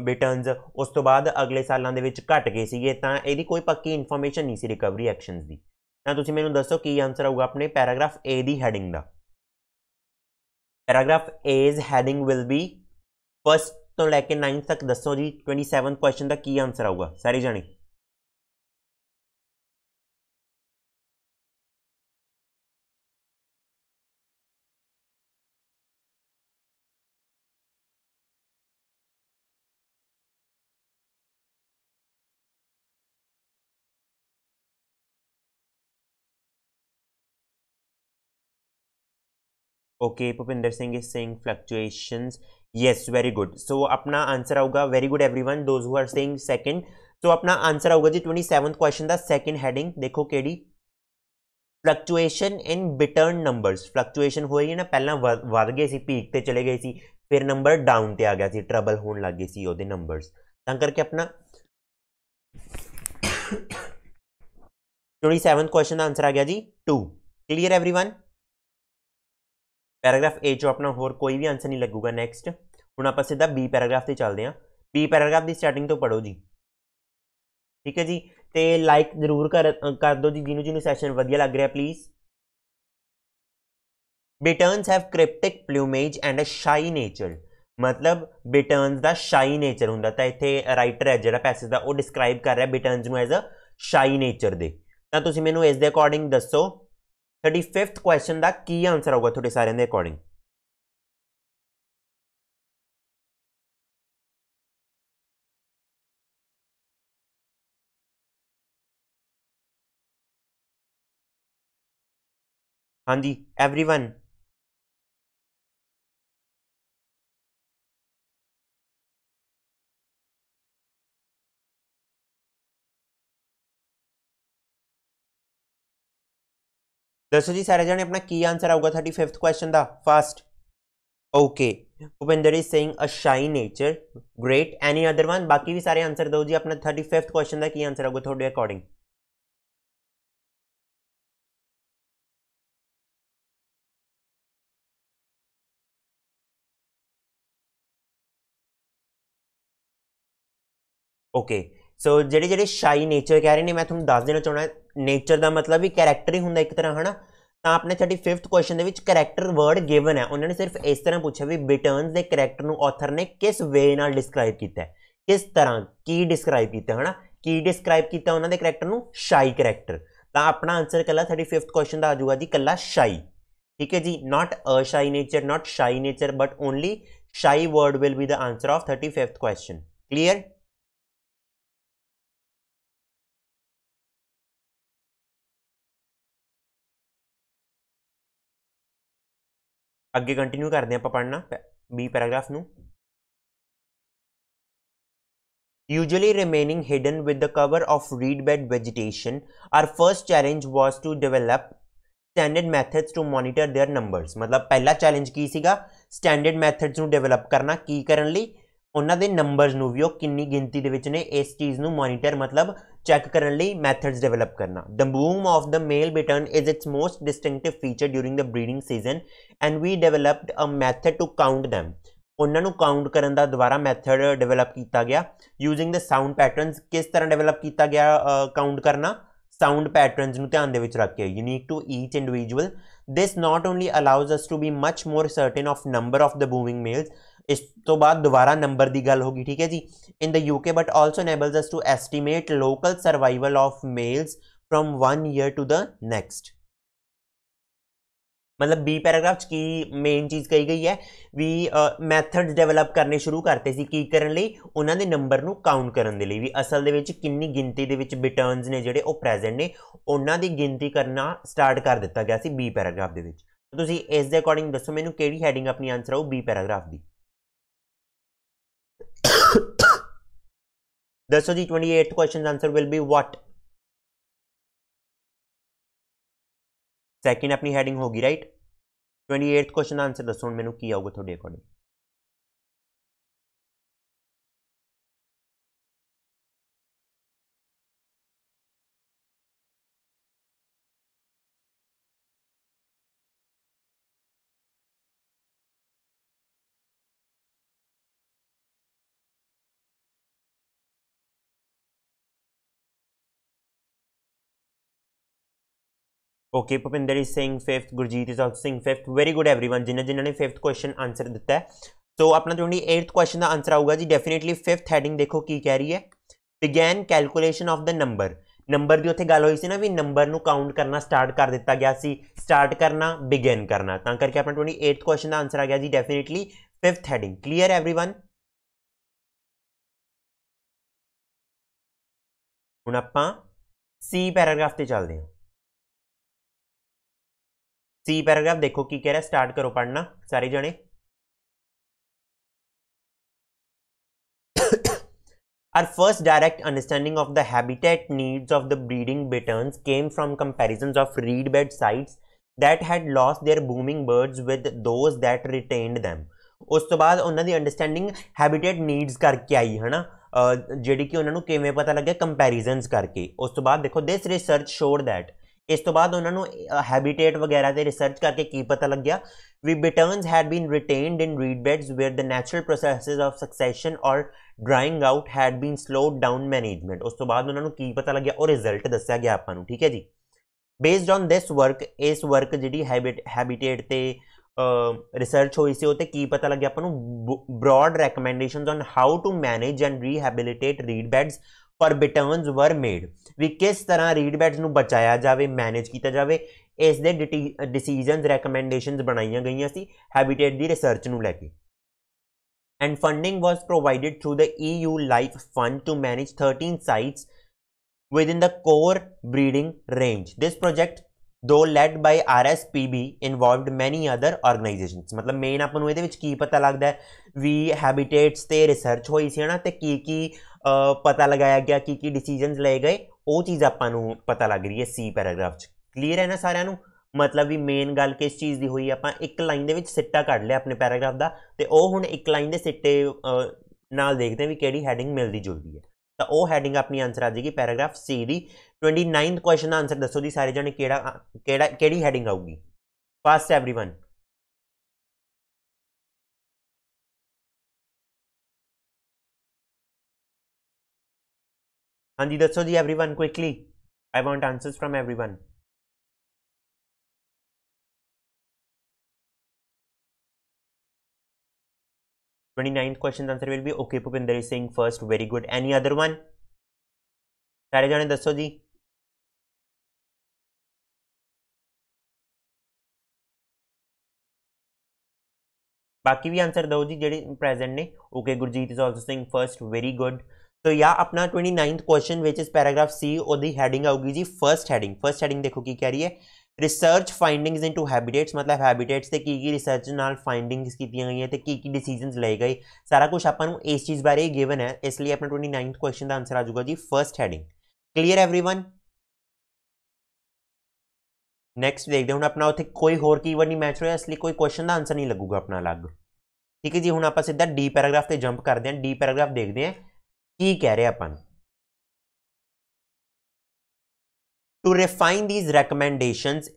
ਬਿਟਰਨਸ ਉਸ ਤੋਂ ਬਾਅਦ ਅਗਲੇ ਸਾਲਾਂ ਦੇ ਵਿੱਚ ਘਟ ਗਏ ਸੀਗੇ ਤਾਂ ਇਹਦੀ ਕੋਈ ਪੱਕੀ ਇਨਫੋਰਮੇਸ਼ਨ ਨਹੀਂ ਸੀ ਰਿਕਵਰੀ ਐਕਸ਼ਨਸ ਦੀ ਤਾਂ ਤੁਸੀਂ ਮੈਨੂੰ ਦੱਸੋ ਕੀ ਆਨਸਰ ਆਊਗਾ ਆਪਣੇ ਪੈਰਾਗ੍ਰਾਫ A ਦੀ ਹੈਡਿੰਗ ਦਾ paragraph as heading will be first ਤੋਂ ਲੈ ਕੇ 9 ਤੱਕ ਦੱਸੋ ਜੀ 27 ਕੁਐਸਚਨ ਦਾ ਕੀ ਆਨਸਰ ਆਊਗਾ ਸਾਰੇ ਜਾਣੇ okay Bhupinder Singh is sing fluctuations yes very good so अपना आंसर आऊगा very good every one those who're sing second so अपना आंसर आऊगा जी ट्वेंटी सेवन क्वेश्चन का सेकेंड हैडिंग देखो केडी fluctuation in bittern number fluctuation हो रही है ना पहला वर् गए पीक से चले गए थे फिर नंबर डाउन पर आ गया से ट्रबल होने लग गए थे नंबर तं करके अपना ट्वेंटी सैवंथ क्वेश्चन का आंसर आ गया जी to clear every one paragraph A ਚੋਂ ਆਪਣਾ ਹੋਰ ਕੋਈ ਵੀ ਆਨਸਰ ਨਹੀਂ ਲੱਗੂਗਾ ਨੈਕਸਟ ਹੁਣ ਆਪਾਂ ਸਿੱਧਾ B ਪੈਰਾਗ੍ਰਾਫ ਤੇ ਚੱਲਦੇ ਹਾਂ B ਪੈਰਾਗ੍ਰਾਫ ਦੀ ਸਟਾਰਟਿੰਗ ਤੋਂ ਪੜੋ ਜੀ ਠੀਕ ਹੈ ਜੀ ਤੇ ਲਾਈਕ ਜ਼ਰੂਰ ਕਰ ਕਰ ਦਿਓ ਜੀ ਜਿਹਨੂੰ ਜਿਹਨੂੰ ਸੈਸ਼ਨ ਵਧੀਆ ਲੱਗ ਰਿਹਾ please bitterns have cryptic plumage and a shy nature ਮਤਲਬ ਬਿਟਰਨਸ ਦਾ ਸ਼ਾਈ ਨੇਚਰ ਹੁੰਦਾ ਤਾਂ ਇੱਥੇ ਰਾਈਟਰ ਹੈ ਜਿਹੜਾ ਪੈਸੇਜ ਦਾ ਉਹ ਡਿਸਕ੍ਰਾਈਬ ਕਰ ਰਿਹਾ ਬਿਟਰਨਸ ਨੂੰ ਐਜ਼ ਅ ਸ਼ਾਈ ਨੇਚਰ ਦੇ ਤਾਂ ਤੁਸੀਂ ਮੈਨੂੰ ਇਸ ਦੇ ਅਕੋਰਡਿੰਗ ਦੱਸੋ ਥਰਟੀ ਫਿਫਥ ਕੁਐਸਚਨ ਦਾ ਕੀ ਆਨਸਰ ਆਊਗਾ ਤੁਹਾਡੇ ਸਾਰਿਆਂ ਦੇ ਅਕੋਰਡਿੰਗ ਹਾਂਜੀ एवरीवन दसो जी सारे जने अपना की आंसर आऊगा थर्टी फिफ्थ क्वेश्चन का first okay Bhupendra is saying a shy nature great any other one बाकी भी सारे आंसर दो जी अपना थर्टी फिफ्थ क्वेश्चन का की आंसर आऊगा थोड़े अकॉर्डिंग ओके okay. ਸੋ ਜਿਹੜੇ ਜਿਹੜੇ ਸ਼ਾਈ ਨੇਚਰ ਕਹਿ ਰਹੇ ਨੇ ਮੈਂ ਤੁਹਾਨੂੰ ਦੱਸ ਦੇਣਾ ਚਾਹਣਾ ਨੇਚਰ ਦਾ ਮਤਲਬ ਵੀ ਕੈਰੈਕਟਰ ਹੀ ਹੁੰਦਾ ਇੱਕ ਤਰ੍ਹਾਂ ਹਨਾ ਤਾਂ ਆਪਣੇ 35th ਕੁਐਸਚਨ ਦੇ ਵਿੱਚ ਕੈਰੈਕਟਰ ਵਰਡ ਗਿਵਨ ਹੈ ਉਹਨਾਂ ਨੇ ਸਿਰਫ ਇਸ ਤਰ੍ਹਾਂ ਪੁੱਛਿਆ ਵੀ ਬਿਟਰਨਸ ਦੇ ਕੈਰੈਕਟਰ ਨੂੰ ਆਥਰ ਨੇ ਕਿਸ ਵੇ ਨਾਲ ਡਿਸਕ੍ਰਾਈਬ ਕੀਤਾ ਹੈ ਕਿਸ ਤਰ੍ਹਾਂ ਕੀ ਡਿਸਕ੍ਰਾਈਬ ਕੀਤਾ ਹਨਾ ਕੀ ਡਿਸਕ੍ਰਾਈਬ ਕੀਤਾ ਉਹਨਾਂ ਦੇ ਕੈਰੈਕਟਰ ਨੂੰ ਸ਼ਾਈ ਕੈਰੈਕਟਰ ਤਾਂ ਆਪਣਾ ਆਨਸਰ ਕੱਲਾ 35th ਕੁਐਸਚਨ ਦਾ ਆਜੂਗਾ ਜੀ ਕੱਲਾ ਸ਼ਾਈ ਠੀਕ ਹੈ ਜੀ not a shy nature not shy nature but only shy word will be the answer of 35th question clear अगे कंटिन्यू करते हैं पढ़ना B paragraph usually remaining hidden with the cover of reed bed vegetation our first challenge was to develop standard methods to monitor their number मतलब पहला challenge की सगा standard methods develop करना की करने ਉਹਨਾਂ ਦੇ ਨੰਬਰਸ ਨੂੰ ਵੀ ਉਹ ਕਿੰਨੀ ਗਿਣਤੀ ਦੇ ਵਿੱਚ ਨੇ ਇਸ ਚੀਜ਼ ਨੂੰ ਮੋਨੀਟਰ ਮਤਲਬ ਚੈੱਕ ਕਰਨ ਲਈ ਮੈਥਡਸ ਡਿਵੈਲਪ ਕਰਨਾ the boom of the male bittern is its most distinctive feature during the breeding season and we developed a method to count them ਉਹਨਾਂ ਨੂੰ ਕਾਊਂਟ ਕਰਨ ਦਾ ਦੁਬਾਰਾ ਮੈਥਡ ਡਿਵੈਲਪ ਕੀਤਾ ਗਿਆ ਯੂজিং ਦ ਸਾਊਂਡ ਪੈਟਰਨਸ ਕਿਸ ਤਰ੍ਹਾਂ ਡਿਵੈਲਪ ਕੀਤਾ ਗਿਆ ਕਾਊਂਟ ਕਰਨਾ ਸਾਊਂਡ ਪੈਟਰਨਸ ਨੂੰ ਧਿਆਨ ਦੇ ਵਿੱਚ ਰੱਖ ਕੇ unique to each individual This not only allows us to be much more certain of number of the booming males, ਇਸ ਤੋਂ ਬਾਅਦ ਦੁਬਾਰਾ ਨੰਬਰ ਦੀ ਗੱਲ ਹੋਗੀ ਠੀਕ ਹੈ ਜੀ in the UK enables us to estimate local survival of males from one year to the next ਮਤਲਬ ਬੀ ਪੈਰਾਗ੍ਰਾਫ ਚ ਕੀ ਮੇਨ ਚੀਜ਼ ਕਹੀ ਗਈ ਹੈ ਵੀ ਮੈਥਡਸ ਡਿਵੈਲਪ ਕਰਨੇ ਸ਼ੁਰੂ ਕਰਤੇ ਸੀ ਕੀ ਕਰਨ ਲਈ ਉਹਨਾਂ ਦੇ ਨੰਬਰ ਨੂੰ ਕਾਊਂਟ ਕਰਨ ਦੇ ਲਈ ਵੀ ਅਸਲ ਦੇ ਵਿੱਚ ਕਿੰਨੀ ਗਿਣਤੀ ਦੇ ਵਿੱਚ ਬਿਟਰਨਸ ਨੇ ਜਿਹੜੇ ਉਹ ਪ੍ਰੈਜ਼ੈਂਟ ਨੇ ਉਹਨਾਂ ਦੀ ਗਿਣਤੀ ਕਰਨਾ ਸਟਾਰਟ ਕਰ ਦਿੱਤਾ ਗਿਆ ਸੀ ਬੀ ਪੈਰਾਗ੍ਰਾਫ ਦੇ ਵਿੱਚ ਤੁਸੀਂ ਇਸ ਦੇ ਅਕੋਰਡਿੰਗ ਦੱਸੋ ਮੈਨੂੰ ਕਿਹੜੀ ਹੈਡਿੰਗ ਆਪਣੀ ਆਨਸਰ ਆਉ ਬੀ ਪੈਰਾਗ੍ਰਾਫ ਦੀ ਦੱਸੋ ਜੀ 28th question answer will be what second ਆਪਣੀ ਹੈਡਿੰਗ ਹੋਗੀ ਰਾਈਟ 28th ਕੁਐਸਚਨ ਆਨਸਰ ਦੱਸੋ ਹੁਣ ਮੈਨੂੰ ਕੀ ਆਊਗਾ ਤੁਹਾਡੇ according okay Bhupinder is saying fifth Gurjeet is also saying fifth very good everyone जिन्हें जिन्होंने फिफ्थ क्वेश्चन आंसर दिता है सो अपना जो एट्थ क्वेश्चन का आंसर आऊगा जी डेफिनेटली फिफ्थ हैडिंग देखो की कह रही है began calculation of the number number ਦੀ ਉੱਥੇ ਗੱਲ ਹੋਈ ਸੀ ਨਾ ਵੀ ਨੰਬਰ ਨੂੰ ਕਾਊਂਟ ਕਰਨਾ ਸਟਾਰਟ ਕਰ ਦਿੱਤਾ ਗਿਆ ਸੀ करना ਕਰਨਾ ਬਿਗਨ ਕਰਨਾ ਤਾਂ ਕਰਕੇ ਆਪਣਾ 28th ਕੁਐਸਚਨ ਦਾ ਆਨਸਰ ਆ ਗਿਆ ਜੀ definitely 5th heading clear everyone ਹੁਣ ਆਪਾਂ ਸੀ ਪੈਰਾਗ੍ਰਾਫ ਤੇ ਚੱਲਦੇ ਹਾਂ सी पैराग्राफ देखो की कह रहा है स्टार्ट करो पढ़ना सारे जने Our first direct understanding of the habitat needs of the breeding bitterns came from comparisons of reed bed sites that had lost their booming birds with those that retained them. ਉਸ ਤੋਂ ਬਾਅਦ ਉਹਨਾਂ ਦੀ understanding habitat needs ਕਰਕੇ ਆਈ ਹੈ ਨਾ ਜਿਹੜੀ ਕਿ ਉਹਨਾਂ ਨੂੰ ਕਿਵੇਂ ਪਤਾ ਲੱਗਿਆ ਕੰਪੈਰੀਜ਼ਨਸ ਕਰਕੇ ਉਸ ਤੋਂ ਬਾਅਦ ਦੇਖੋ ਦਿਸ ਰਿਸਰਚ ਸ਼ੋਡ ਥੈਟ ਇਸ ਤੋਂ ਬਾਅਦ ਉਹਨਾਂ ਨੂੰ ਹੈਬਿਟੇਟ ਵਗੈਰਾ ਤੇ ਰਿਸਰਚ ਕਰਕੇ ਕੀ ਪਤਾ ਲੱਗਿਆ ਵੀ bitterns had been retained in reed beds where the natural processes of succession or drying out had been slowed down management ਉਸ ਤੋਂ ਬਾਅਦ ਉਹਨਾਂ ਨੂੰ ਕੀ ਪਤਾ ਲੱਗਿਆ ਉਹ ਰਿਜ਼ਲਟ ਦੱਸਿਆ ਗਿਆ ਆਪਾਂ ਨੂੰ ਠੀਕ ਹੈ ਜੀ ਬੇਸਡ ਔਨ ਥਿਸ ਵਰਕ ਇਸ ਵਰਕ ਜਿਹੜੀ ਹੈਬਿਟੇਟ ਤੇ ਰਿਸਰਚ ਹੋਈ ਸੀ ਉਹ ਤੇ ਕੀ ਪਤਾ ਲੱਗਿਆ ਆਪਾਂ ਨੂੰ broad recommendations on how to manage and rehabilitate reed beds for bitterns were made ਵੀ ਕਿਸ ਤਰ੍ਹਾਂ ਰੀਡ ਬੈਟਸ ਨੂੰ ਬਚਾਇਆ ਜਾਵੇ ਮੈਨੇਜ ਕੀਤਾ ਜਾਵੇ ਇਸ ਦੇ ਡਿਸੀਜਨਸ ਰეკਮੈਂਡੇਸ਼ਨਸ ਬਣਾਈਆਂ ਗਈਆਂ ਸੀ ਹੈਬਿਟੇਟ ਦੀ ਰਿਸਰਚ ਨੂੰ ਲੈ ਕੇ and funding was provided through the EU Life Fund to manage 13 sites within the core breeding range. This project ਦੋ led by RSPB involved many other organisations ਮਤਲਬ ਮੇਨ ਆਪਾਂ ਨੂੰ ਇਹਦੇ ਵਿੱਚ ਕੀ ਪਤਾ ਲੱਗਦਾ ਹੈ ਵੀ ਹੈਬਿਟੇਟਸ ਤੇ ਰਿਸਰਚ ਹੋਈ ਸੀ ਹਨਾ ਤੇ ਕੀ ਕੀ ਪਤਾ ਲਗਾਇਆ ਗਿਆ ਕੀ ਕੀ ਡਿਸੀਜਨਸ ਲਏ ਗਏ ਉਹ ਚੀਜ਼ ਆਪਾਂ ਨੂੰ ਪਤਾ ਲੱਗ ਰਹੀ ਹੈ ਸੀ ਪੈਰਾਗ੍ਰਾਫ 'ਚ ਕਲੀਅਰ ਹੈ ਨਾ ਸਾਰਿਆਂ ਨੂੰ ਮਤਲਬ ਵੀ ਮੇਨ ਗੱਲ ਕਿਸ ਚੀਜ਼ ਦੀ ਹੋਈ ਆਪਾਂ ਇੱਕ ਲਾਈਨ ਦੇ ਵਿੱਚ ਸਿੱਟਾ ਕੱਢ ਲਿਆ ਆਪਣੇ ਪੈਰਾਗ੍ਰਾਫ ਦਾ ਤੇ ਉਹ ਹੁਣ ਇੱਕ ਲਾਈਨ ਦੇ ਸਿੱਟੇ ਨਾਲ ਦੇਖਦੇ ਹਾਂ ਵੀ ਕਿਹੜੀ ਹੈਡਿੰਗ ਮਿਲਦੀ ਜੁਲਦੀ ਹੈ ਤਾਂ ਉਹ ਹੈਡਿੰਗ ਆਪਣੀ ਆਨਸਰ ਆ ਜਾਏਗੀ ਪੈਰਾਗ੍ਰਾਫ ਸੀ ਦੀ 29th ਕੁਐਸਚਨ ਦਾ ਆਨਸਰ ਦੱਸੋ ਜੀ ਸਾਰੇ ਜਣੇ ਕਿਹੜਾ ਕਿਹੜਾ ਕਿਹੜੀ ਹੈਡਿੰਗ ਆਊਗੀ ਫਾਸਟ एवरीवन ਹਾਂਜੀ ਦੱਸੋ ਜੀ everyone quickly I want answers from everyone 29th question's answer will be okay Bhupinder is saying first very good any other one sare jane dasso ji बाकी भी आंसर दो जी जेडे प्रेजेंट ने okay Gurjeet is also saying first very good तो या अपना twenty ninth question which is paragraph C और heading आऊगी जी फर्स्ट हैडिंग फर्स्ट हैडिंग देखो की कह रही है ਰਿਸਰਚ ਫਾਈਂਡਿੰਗਸ ਇਨਟੂ ਹੈਬਿਟੇਟਸ ਮਤਲਬ ਹੈਬਿਟੇਟਸ ਤੇ ਕੀ ਕੀ ਰਿਸਰਚ ਨਾਲ ਫਾਈਂਡਿੰਗਸ ਕੀਤੀਆਂ ਗਈਆਂ ਤੇ ਕੀ ਕੀ ਡਿਸੀਜਨਸ ਲਏ ਗਏ ਸਾਰਾ ਕੁਝ ਆਪਾਂ ਨੂੰ ਇਸ ਚੀਜ਼ ਬਾਰੇ ਹੀ ਗਿਵਨ ਹੈ ਇਸ ਲਈ ਆਪਣਾ 29th ਕੁਐਸਚਨ ਦਾ ਆਨਸਰ ਆ ਜਾਊਗਾ ਜੀ first heading clear everyone next ਦੇਖਦੇ ਹੁਣ ਆਪਣਾ ਉੱਥੇ ਕੋਈ ਹੋਰ ਕੀਵਰਡ ਨਹੀਂ ਮੈਚ ਹੋਇਆ ਇਸ ਲਈ ਕੋਈ ਕੁਐਸਚਨ ਦਾ ਆਨਸਰ ਨਹੀਂ ਲੱਗੂਗਾ ਆਪਣਾ ਅਲੱਗ ਠੀਕ ਹੈ ਜੀ ਹੁਣ ਆਪਾਂ ਸਿੱਧਾ ਡੀ ਪੈਰਾਗ੍ਰਾਫ ਤੇ ਜੰਪ ਕਰਦੇ ਹਾਂ ਡੀ ਪੈਰਾਗ੍ਰਾਫ ਦੇਖਦੇ ਹਾਂ ਕੀ ਕਹਿ ਰਿਹਾ ਆਪਾਂ ਨੂੰ टू रिफाइन दीज रैकमेंडेशनस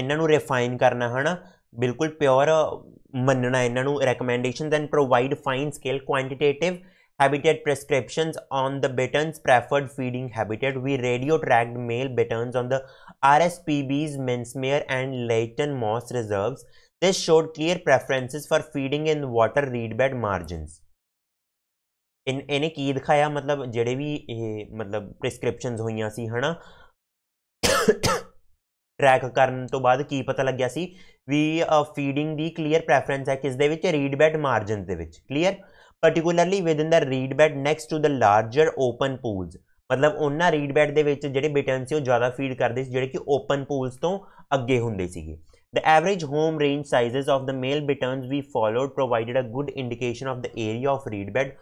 इन्हों रिफाइन करना है ना बिल्कुल प्योर ਮੰਨਣਾ ਇਹਨਾਂ ਨੂੰ recommendations and provide fine scale quantitative habitat prescriptions on the bitterns preferred feeding habitat. We radio tracked male bitterns on the RSPB's Mincemear and Leighton Moss reserves. This showed clear preferences for feeding in water reedbed margins. इन इन्हें की दिखाया मतलब जड़े भी मतलब prescription हुई सी है ना ਟਰੈਕ ਕਰਨ ਤੋਂ ਬਾਅਦ ਕੀ ਪਤਾ ਲੱਗਿਆ ਸੀ ਵੀ ਫੀਡਿੰਗ ਦੀ ਕਲੀਅਰ ਪ੍ਰੈਫਰੈਂਸ ਹੈ ਕਿਸ ਦੇ ਵਿੱਚ ਰੀਡ ਬੈਡ ਮਾਰਜਨ ਦੇ ਵਿੱਚ clear particularly with in the reed bed next to the larger open pools ਮਤਲਬ ਉਹਨਾਂ ਰੀਡ ਬੈਡ ਦੇ ਵਿੱਚ ਜਿਹੜੇ ਬਿਟਨ ਸੀ ਉਹ ਜ਼ਿਆਦਾ ਫੀਡ ਕਰਦੇ ਸੀ ਜਿਹੜੇ ਕਿ ਓਪਨ ਪੂਲਸ ਤੋਂ ਅੱਗੇ ਹੁੰਦੇ ਸੀਗੇ The average home range sizes of the male bitterns we followed provided a good indication of the area of reed bed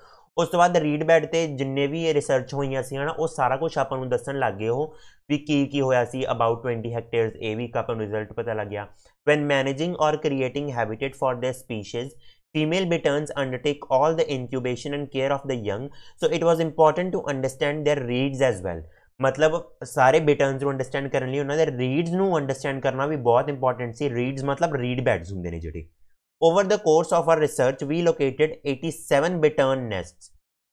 उस तो बाद रीड बैड से जिन्हें भी रिसर्च हुई है ना वो सारा कुछ आप दसन लग गए हो भी की, की होया about twenty hectare a week आप रिजल्ट पता लग गया वैन मैनेजिंग और creating habitat for the species female bitterns undertake all the incubation and care of the young so it was important to understand their reeds as well मतलब सारे बिटर्नस अंडरसटैंड करने उन्होंने reads नंडरसटैंड करना भी बहुत इंपोर्टेंट से रीड्स मतलब रीड बैड्स होंगे ने जोड़े Over the course of our research, we located 87 bittern nests.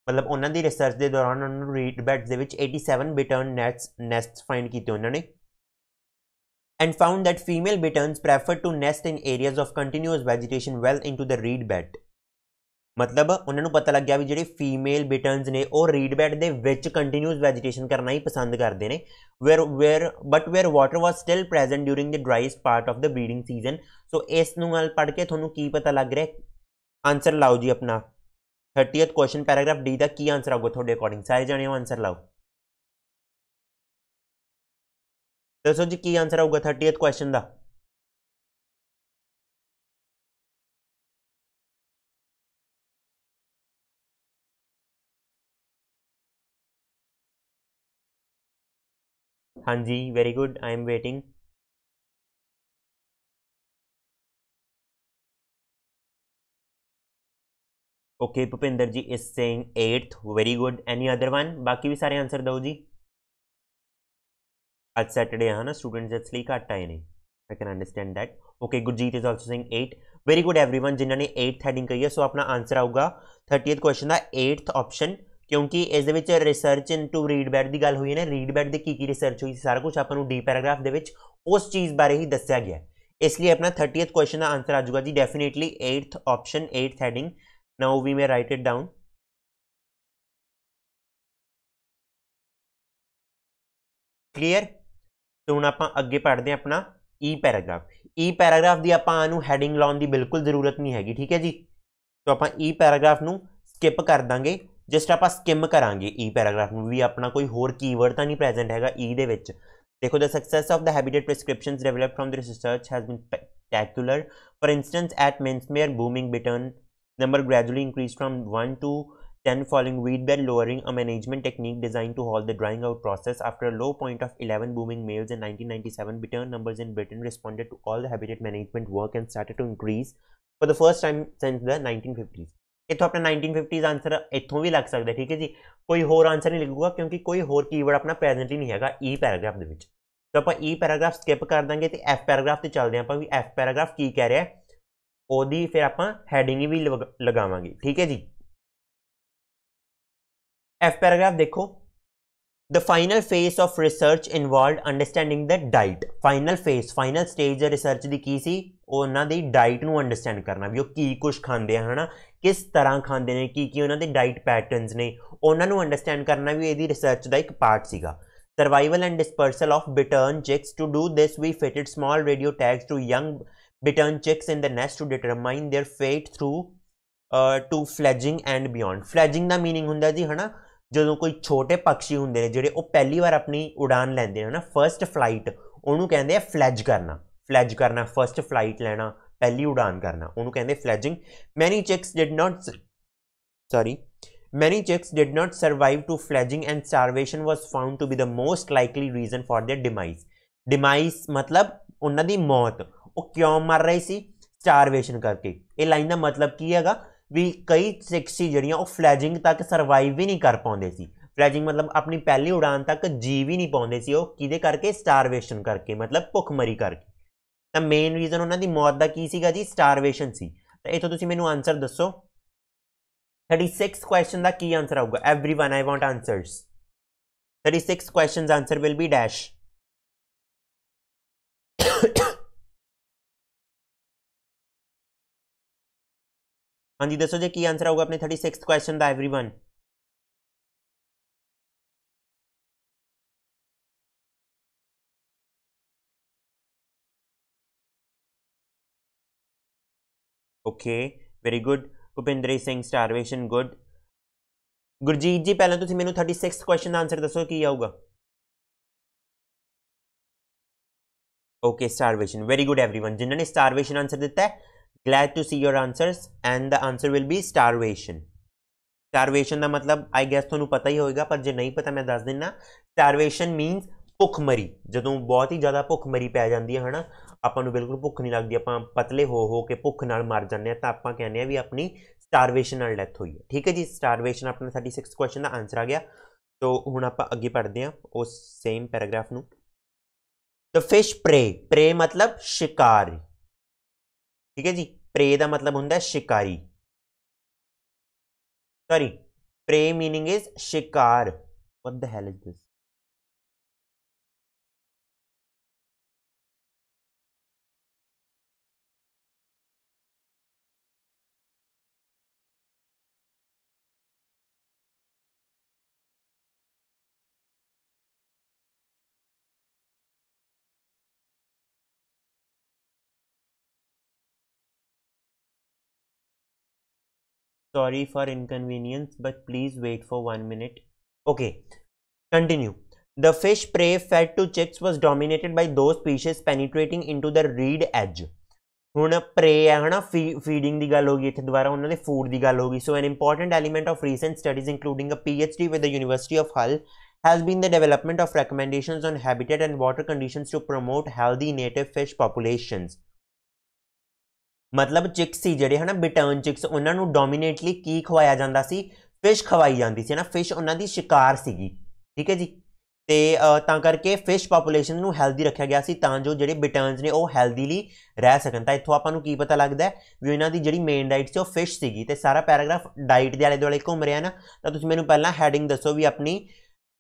ਮਤਲਬ ਉਹਨਾਂ ਦੀ ਰਿਸਰਚ ਦੇ ਦੌਰਾਨ ਉਹਨਾਂ reed ਰੀਡ ਬੈਡਸ ਦੇ 87 bittern nests nests find ਕੀਤੇ ਉਹਨਾਂ ਨੇ and found that female bitterns prefer to nest in areas of continuous vegetation well into the reed bed. ਮਤਲਬ ਉਹਨਾਂ ਨੂੰ ਪਤਾ ਲੱਗਿਆ ਵੀ ਜਿਹੜੇ ਫੀਮੇਲ ਬਿਟਨਸ ਨੇ ਉਹ ਰੀਡ ਬੈਡ ਦੇ ਵਿੱਚ ਕੰਟੀਨਿਊਸ ਵੈਜੀਟੇਸ਼ਨ ਕਰਨਾ ਹੀ ਪਸੰਦ ਕਰਦੇ ਨੇ where where but where water was still present during the driest part of the breeding season so ਇਸ ਨੂੰ ਨਾਲ ਪੜ੍ਹ ਕੇ ਤੁਹਾਨੂੰ ਕੀ ਪਤਾ ਲੱਗ ਰਿਹਾ ਆਨਸਰ ਲਾਓ ਜੀ ਆਪਣਾ 30th ਕੁਐਸਚਨ ਪੈਰਾਗ੍ਰਾਫ ਡੀ ਦਾ ਕੀ ਆਨਸਰ ਆਊਗਾ ਤੁਹਾਡੇ ਅਕੋਰਡਿੰਗ ਸਾਰੇ ਜਣੇ ਆਨਸਰ ਲਾਓ ਦੱਸੋ ਜੀ ਕੀ ਆਨਸਰ ਆਊਗਾ 30th ਕੁਐਸਚਨ ਦਾ हाँ जी very good I am waiting okay Bhupendra ji is saying eighth very good any other one बाकी भी सारे आंसर दो जी आज सैटरडे है ना स्टूडेंट्स इसलिए घट आए हैं I can understand that okay Gurjeet is also saying eight very good everyone जिन्होंने एट्थ हेडिंग कही है सो अपना आंसर आऊगा थर्टीएथ क्वेश्चन का एट्थ ऑप्शन ਕਿਉਂਕਿ ਇਸ ਦੇ ਵਿੱਚ ਰਿਸਰਚ ਇਨਟੂ ਰੀਡ ਬੈਡ ਦੀ ਗੱਲ ਹੋਈ ਹੈ ਨਾ ਰੀਡ ਬੈਡ ਦੇ ਕੀ ਕੀ ਰਿਸਰਚ ਹੋਈ ਸਾਰਾ ਕੁਝ ਆਪਾਂ ਨੂੰ ਡੀ ਪੈਰਾਗ੍ਰਾਫ ਦੇ ਵਿੱਚ ਉਸ ਚੀਜ਼ ਬਾਰੇ ਹੀ ਦੱਸਿਆ ਗਿਆ ਇਸ ਲਈ ਆਪਣਾ 30th ਕੁਐਸਚਨ ਦਾ ਆਨਸਰ ਆ ਜਾਊਗਾ ਜੀ definitely 8th option 8th heading now we may write it down clear ਤੇ ਹੁਣ ਆਪਾਂ ਅੱਗੇ ਪੜ੍ਹਦੇ ਹਾਂ ਆਪਣਾ ਈ ਪੈਰਾਗ੍ਰਾਫ ਈ ਪੈਰਾਗ੍ਰਾਫ ਦੀ ਆਪਾਂ ਨੂੰ ਹੈਡਿੰਗ ਲਾਉਣ ਦੀ ਬਿਲਕੁਲ ਜ਼ਰੂਰਤ ਨਹੀਂ ਹੈਗੀ ਠੀਕ ਹੈ ਜੀ ਤੋਂ ਆਪਾਂ ਈ e ਪੈਰਾਗ੍ਰਾਫ ਨੂੰ ਸਕਿਪ ਕਰ ਦਾਂਗੇ ਜਸਟ ਆਪਾਂ ਸਕਿਮ ਕਰਾਂਗੇ ਈ ਪੈਰਾਗ੍ਰਾਫ ਨੂੰ ਵੀ ਆਪਣਾ ਕੋਈ ਹੋਰ ਕੀਵਰਡ ਤਾਂ ਨਹੀਂ ਪ੍ਰੈਜ਼ੈਂਟ ਹੈਗਾ ਈ ਦੇ ਵਿੱਚ ਦੇਖੋ the success of the habitat prescriptions developed from the research has been spectacular for instance at mensmere booming bittern number gradually increased from 1 to 10 following wheat bed lowering a management technique designed to halt the drying out process after a low point of 11 booming males in 1997 bittern numbers in britain responded to all the habitat management work and started to increase for the first time since the 1950s ਇੱਥੋਂ ਆਪਣਾ 1950s answer ਇੱਥੋਂ ਵੀ ਲੱਗ ਸਕਦਾ ਠੀਕ ਹੈ ਜੀ ਕੋਈ ਹੋਰ ਆਨਸਰ ਨਹੀਂ ਲੱਗੂਗਾ ਕਿਉਂਕਿ ਕੋਈ ਹੋਰ ਕੀਵਰਡ ਆਪਣਾ ਪ੍ਰੈਜ਼ੈਂਟ ਹੀ ਨਹੀਂ ਹੈਗਾ ਈ ਪੈਰਾਗ੍ਰਾਫ ਦੇ ਵਿੱਚ ਤਾਂ ਆਪਾਂ ਈ ਪੈਰਾਗ੍ਰਾਫ ਸਕਿਪ ਕਰ ਦਾਂਗੇ ਤੇ ਐਫ ਪੈਰਾਗ੍ਰਾਫ ਤੇ ਚੱਲਦੇ ਆਪਾਂ ਵੀ ਐਫ ਪੈਰਾਗ੍ਰਾਫ ਕੀ ਕਹਿ ਰਿਹਾ ਉਹਦੀ ਫਿਰ ਆਪਾਂ ਹੈਡਿੰਗ ਵੀ ਲਗਾਵਾਂਗੇ ਠੀਕ ਹੈ ਜੀ ਐਫ ਪੈਰਾਗ੍ਰਾਫ ਦੇਖੋ The final phase of research involved understanding the diet. Final phase, final stage research ਦੀ ਕੀ ਸੀ ਉਹਨਾਂ ਦੀ ਡਾਈਟ ਨੂੰ ਅੰਡਰਸਟੈਂਡ ਕਰਨਾ ਵੀ ਉਹ ਕੀ ਕੁਝ ਖਾਂਦੇ ਆ ਹਨਾ ਕਿਸ ਤਰ੍ਹਾਂ ਖਾਂਦੇ ਨੇ ਕੀ ਕੀ ਉਹਨਾਂ ਦੇ ਡਾਈਟ ਪੈਟਰਨਸ ਨੇ ਉਹਨਾਂ ਨੂੰ ਅੰਡਰਸਟੈਂਡ ਕਰਨਾ ਵੀ ਇਹਦੀ ਰਿਸਰਚ ਦਾ ਇੱਕ ਪਾਰਟ ਸੀਗਾ survival and dispersal of bittern chicks to do this we fitted small radio tags to young bittern chicks in the nest to determine their fate through to fledging and beyond fledging ਦਾ meaning ਹੁੰਦਾ ਜੀ ਹਨਾ ਜਦੋਂ ਕੋਈ ਛੋਟੇ ਪੰਛੀ ਹੁੰਦੇ ਨੇ ਜਿਹੜੇ ਉਹ ਪਹਿਲੀ ਵਾਰ ਆਪਣੀ ਉਡਾਨ ਲੈਂਦੇ ਨੇ ਨਾ ਫਰਸਟ ਫਲਾਈਟ ਉਹਨੂੰ ਕਹਿੰਦੇ ਆ ਫਲੈਜ ਕਰਨਾ ਫਲੈਜ ਕਰਨਾ ਫਰਸਟ ਫਲਾਈਟ ਲੈਣਾ ਪਹਿਲੀ ਉਡਾਨ ਕਰਨਾ ਉਹਨੂੰ ਕਹਿੰਦੇ fledging many chicks did not sorry Many chicks did not survive to fledging and starvation was found to be the most likely reason for their demise. Demise मतलब ਉਹਨਾਂ ਦੀ ਮੌਤ ਉਹ ਕਿਉਂ ਮਰ ਰਹੀ ਸੀ starvation ਕਰਕੇ ਇਹ ਲਾਈਨ ਦਾ ਮਤਲਬ ਕੀ ਹੈਗਾ ਵੀ ਕਈ ਸਿੱਖ ਜਿਹੜੀਆਂ ਉਹ ਫਲੈਜਿੰਗ ਤੱਕ ਸਰਵਾਈਵ ਵੀ ਨਹੀਂ ਕਰ ਪਾਉਂਦੇ ਸੀ ਫਲੈਜਿੰਗ ਮਤਲਬ ਆਪਣੀ ਪਹਿਲੀ ਉਡਾਨ ਤੱਕ ਜੀ ਵੀ ਨਹੀਂ ਪਾਉਂਦੇ ਸੀ ਉਹ ਕਿਹਦੇ ਕਰਕੇ ਸਟਾਰਵੇਸ਼ਨ ਕਰਕੇ ਮਤਲਬ ਭੁੱਖਮਰੀ ਕਰਕੇ ਤਾਂ ਮੇਨ ਰੀਜ਼ਨ ਉਹਨਾਂ ਦੀ ਮੌਤ ਦਾ ਕੀ ਸੀਗਾ ਜੀ ਸਟਾਰਵੇਸ਼ਨ ਸੀ ਤਾਂ ਇਥੋਂ ਤੁਸੀਂ ਮੈਨੂੰ ਆਨਸਰ ਦੱਸੋ 36 ਕੁਐਸਚਨ ਦਾ ਕੀ ਆਨਸਰ ਆਊਗਾ everyone I want answers 36 questions answer will be dash हाँ जी दसो जी की आंसर होगा अपने थर्टी सिक्स क्वेश्चन का everyone okay very good Bhupinder Singh starvation good Gurjeet ji ਪਹਿਲਾਂ ਤੁਸੀਂ ਮੈਨੂੰ 36 ਕੁਐਸਚਨ ਦਾ ਆਨਸਰ ਦੱਸੋ ਕੀ ਆਊਗਾ okay starvation very good everyone ਜਿਨ੍ਹਾਂ ਨੇ ਸਟਾਰਵੇਸ਼ਨ ਆਨਸਰ ਦਿੱਤਾ ਹੈ glad to see your answers and the answer will be starvation starvation ਦਾ ਮਤਲਬ ਆਈ ਗੈਸ ਤੁਹਾਨੂੰ ਪਤਾ ਹੀ ਹੋਵੇਗਾ ਪਰ ਜੇ ਨਹੀਂ ਪਤਾ ਮੈਂ ਦੱਸ ਦਿੰਨਾ starvation means ਭੁੱਖਮਰੀ ਜਦੋਂ ਬਹੁਤ ਹੀ ਜ਼ਿਆਦਾ ਭੁੱਖਮਰੀ ਪੈ ਜਾਂਦੀ ਹੈ ਹਨਾ ਆਪਾਂ ਨੂੰ ਬਿਲਕੁਲ ਭੁੱਖ ਨਹੀਂ ਲੱਗਦੀ ਆਪਾਂ ਪਤਲੇ ਹੋ ਹੋ ਕੇ ਭੁੱਖ ਨਾਲ ਮਰ ਜਾਂਦੇ ਆ ਤਾਂ ਆਪਾਂ ਕਹਿੰਦੇ ਆ ਵੀ ਆਪਣੀ starvation ਨਾਲ ਡੈਥ ਹੋਈ ਹੈ ਠੀਕ ਹੈ ਜੀ ਸਟਾਰਵੇਸ਼ਨ ਆਪਣਾ 36th ਕੁਐਸਚਨ ਦਾ ਆਨਸਰ ਆ ਗਿਆ ਸੋ ਹੁਣ ਆਪਾਂ ਅੱਗੇ ਪੜ੍ਹਦੇ ਆ ਉਸ ਸੇਮ ਪੈਰਾਗ੍ਰਾਫ ਨੂੰ ਦ ਫਿਸ਼ ਪ੍ਰੇ ਪ੍ਰੇ ਮਤਲਬ ਸ਼ਿਕਾਰ ठीक है जी प्रे ਦਾ ਮਤਲਬ ਹੁੰਦਾ ਹੈ ਸ਼ਿਕਾਰੀ ਸੌਰੀ प्रे मीनिंग इज शिकार what the hell is this sorry for inconvenience but please wait for one minute okay continue the fish prey fed to chicks was dominated by those species penetrating into the reed edge ਹੁਣ ਪ੍ਰੇ ਹੈ ਹਨਾ feeding ਦੀ ਗੱਲ ਹੋ ਗਈ ਇੱਥੇ ਦੁਬਾਰਾ ਉਹਨਾਂ ਦੇ ਫੂਡ ਦੀ ਗੱਲ ਹੋ ਗਈ so an important element of recent studies including a PhD with has been the development of recommendations on habitat and water conditions to promote healthy native fish populations ਮਤਲਬ ਚਿਕਸ ਸੀ ਜਿਹੜੇ ਹਨਾ ਬਿਟਰਨ ਚਿਕਸ ਉਹਨਾਂ ਨੂੰ ਡੋਮੀਨੇਟਲੀ ਕੀ ਖਵਾਇਆ ਜਾਂਦਾ ਸੀ ਫਿਸ਼ ਖਵਾਈ ਜਾਂਦੀ ਸੀ ਨਾ ਫਿਸ਼ ਉਹਨਾਂ ਦੀ ਸ਼ਿਕਾਰ ਸੀਗੀ ਠੀਕ ਹੈ ਜੀ ਤੇ ਤਾਂ ਕਰਕੇ ਫਿਸ਼ ਪੋਪੂਲੇਸ਼ਨ ਨੂੰ ਹੈਲਦੀ ਰੱਖਿਆ ਗਿਆ ਸੀ ਤਾਂ ਜੋ ਜਿਹੜੇ ਬਿਟਰਨਸ ਨੇ ਉਹ ਹੈਲਦੀਲੀ ਰਹਿ ਸਕਣ ਤਾਂ ਇੱਥੋਂ ਆਪਾਂ ਨੂੰ ਕੀ ਪਤਾ ਲੱਗਦਾ ਵੀ ਇਹਨਾਂ ਦੀ ਜਿਹੜੀ ਮੇਨ ਡਾਈਟ ਸੀ ਉਹ ਫਿਸ਼ ਸੀਗੀ ਤੇ ਸਾਰਾ ਪੈਰਾਗ੍ਰਾਫ ਡਾਈਟ ਦੇ ਆਲੇ ਦੁਆਲੇ ਘੁੰਮ ਰਿਹਾ ਨਾ ਤਾਂ ਤੁਸੀਂ ਮੈਨੂੰ ਪਹਿਲਾਂ ਹੈਡਿੰਗ ਦੱਸੋ ਵੀ ਆਪਣੀ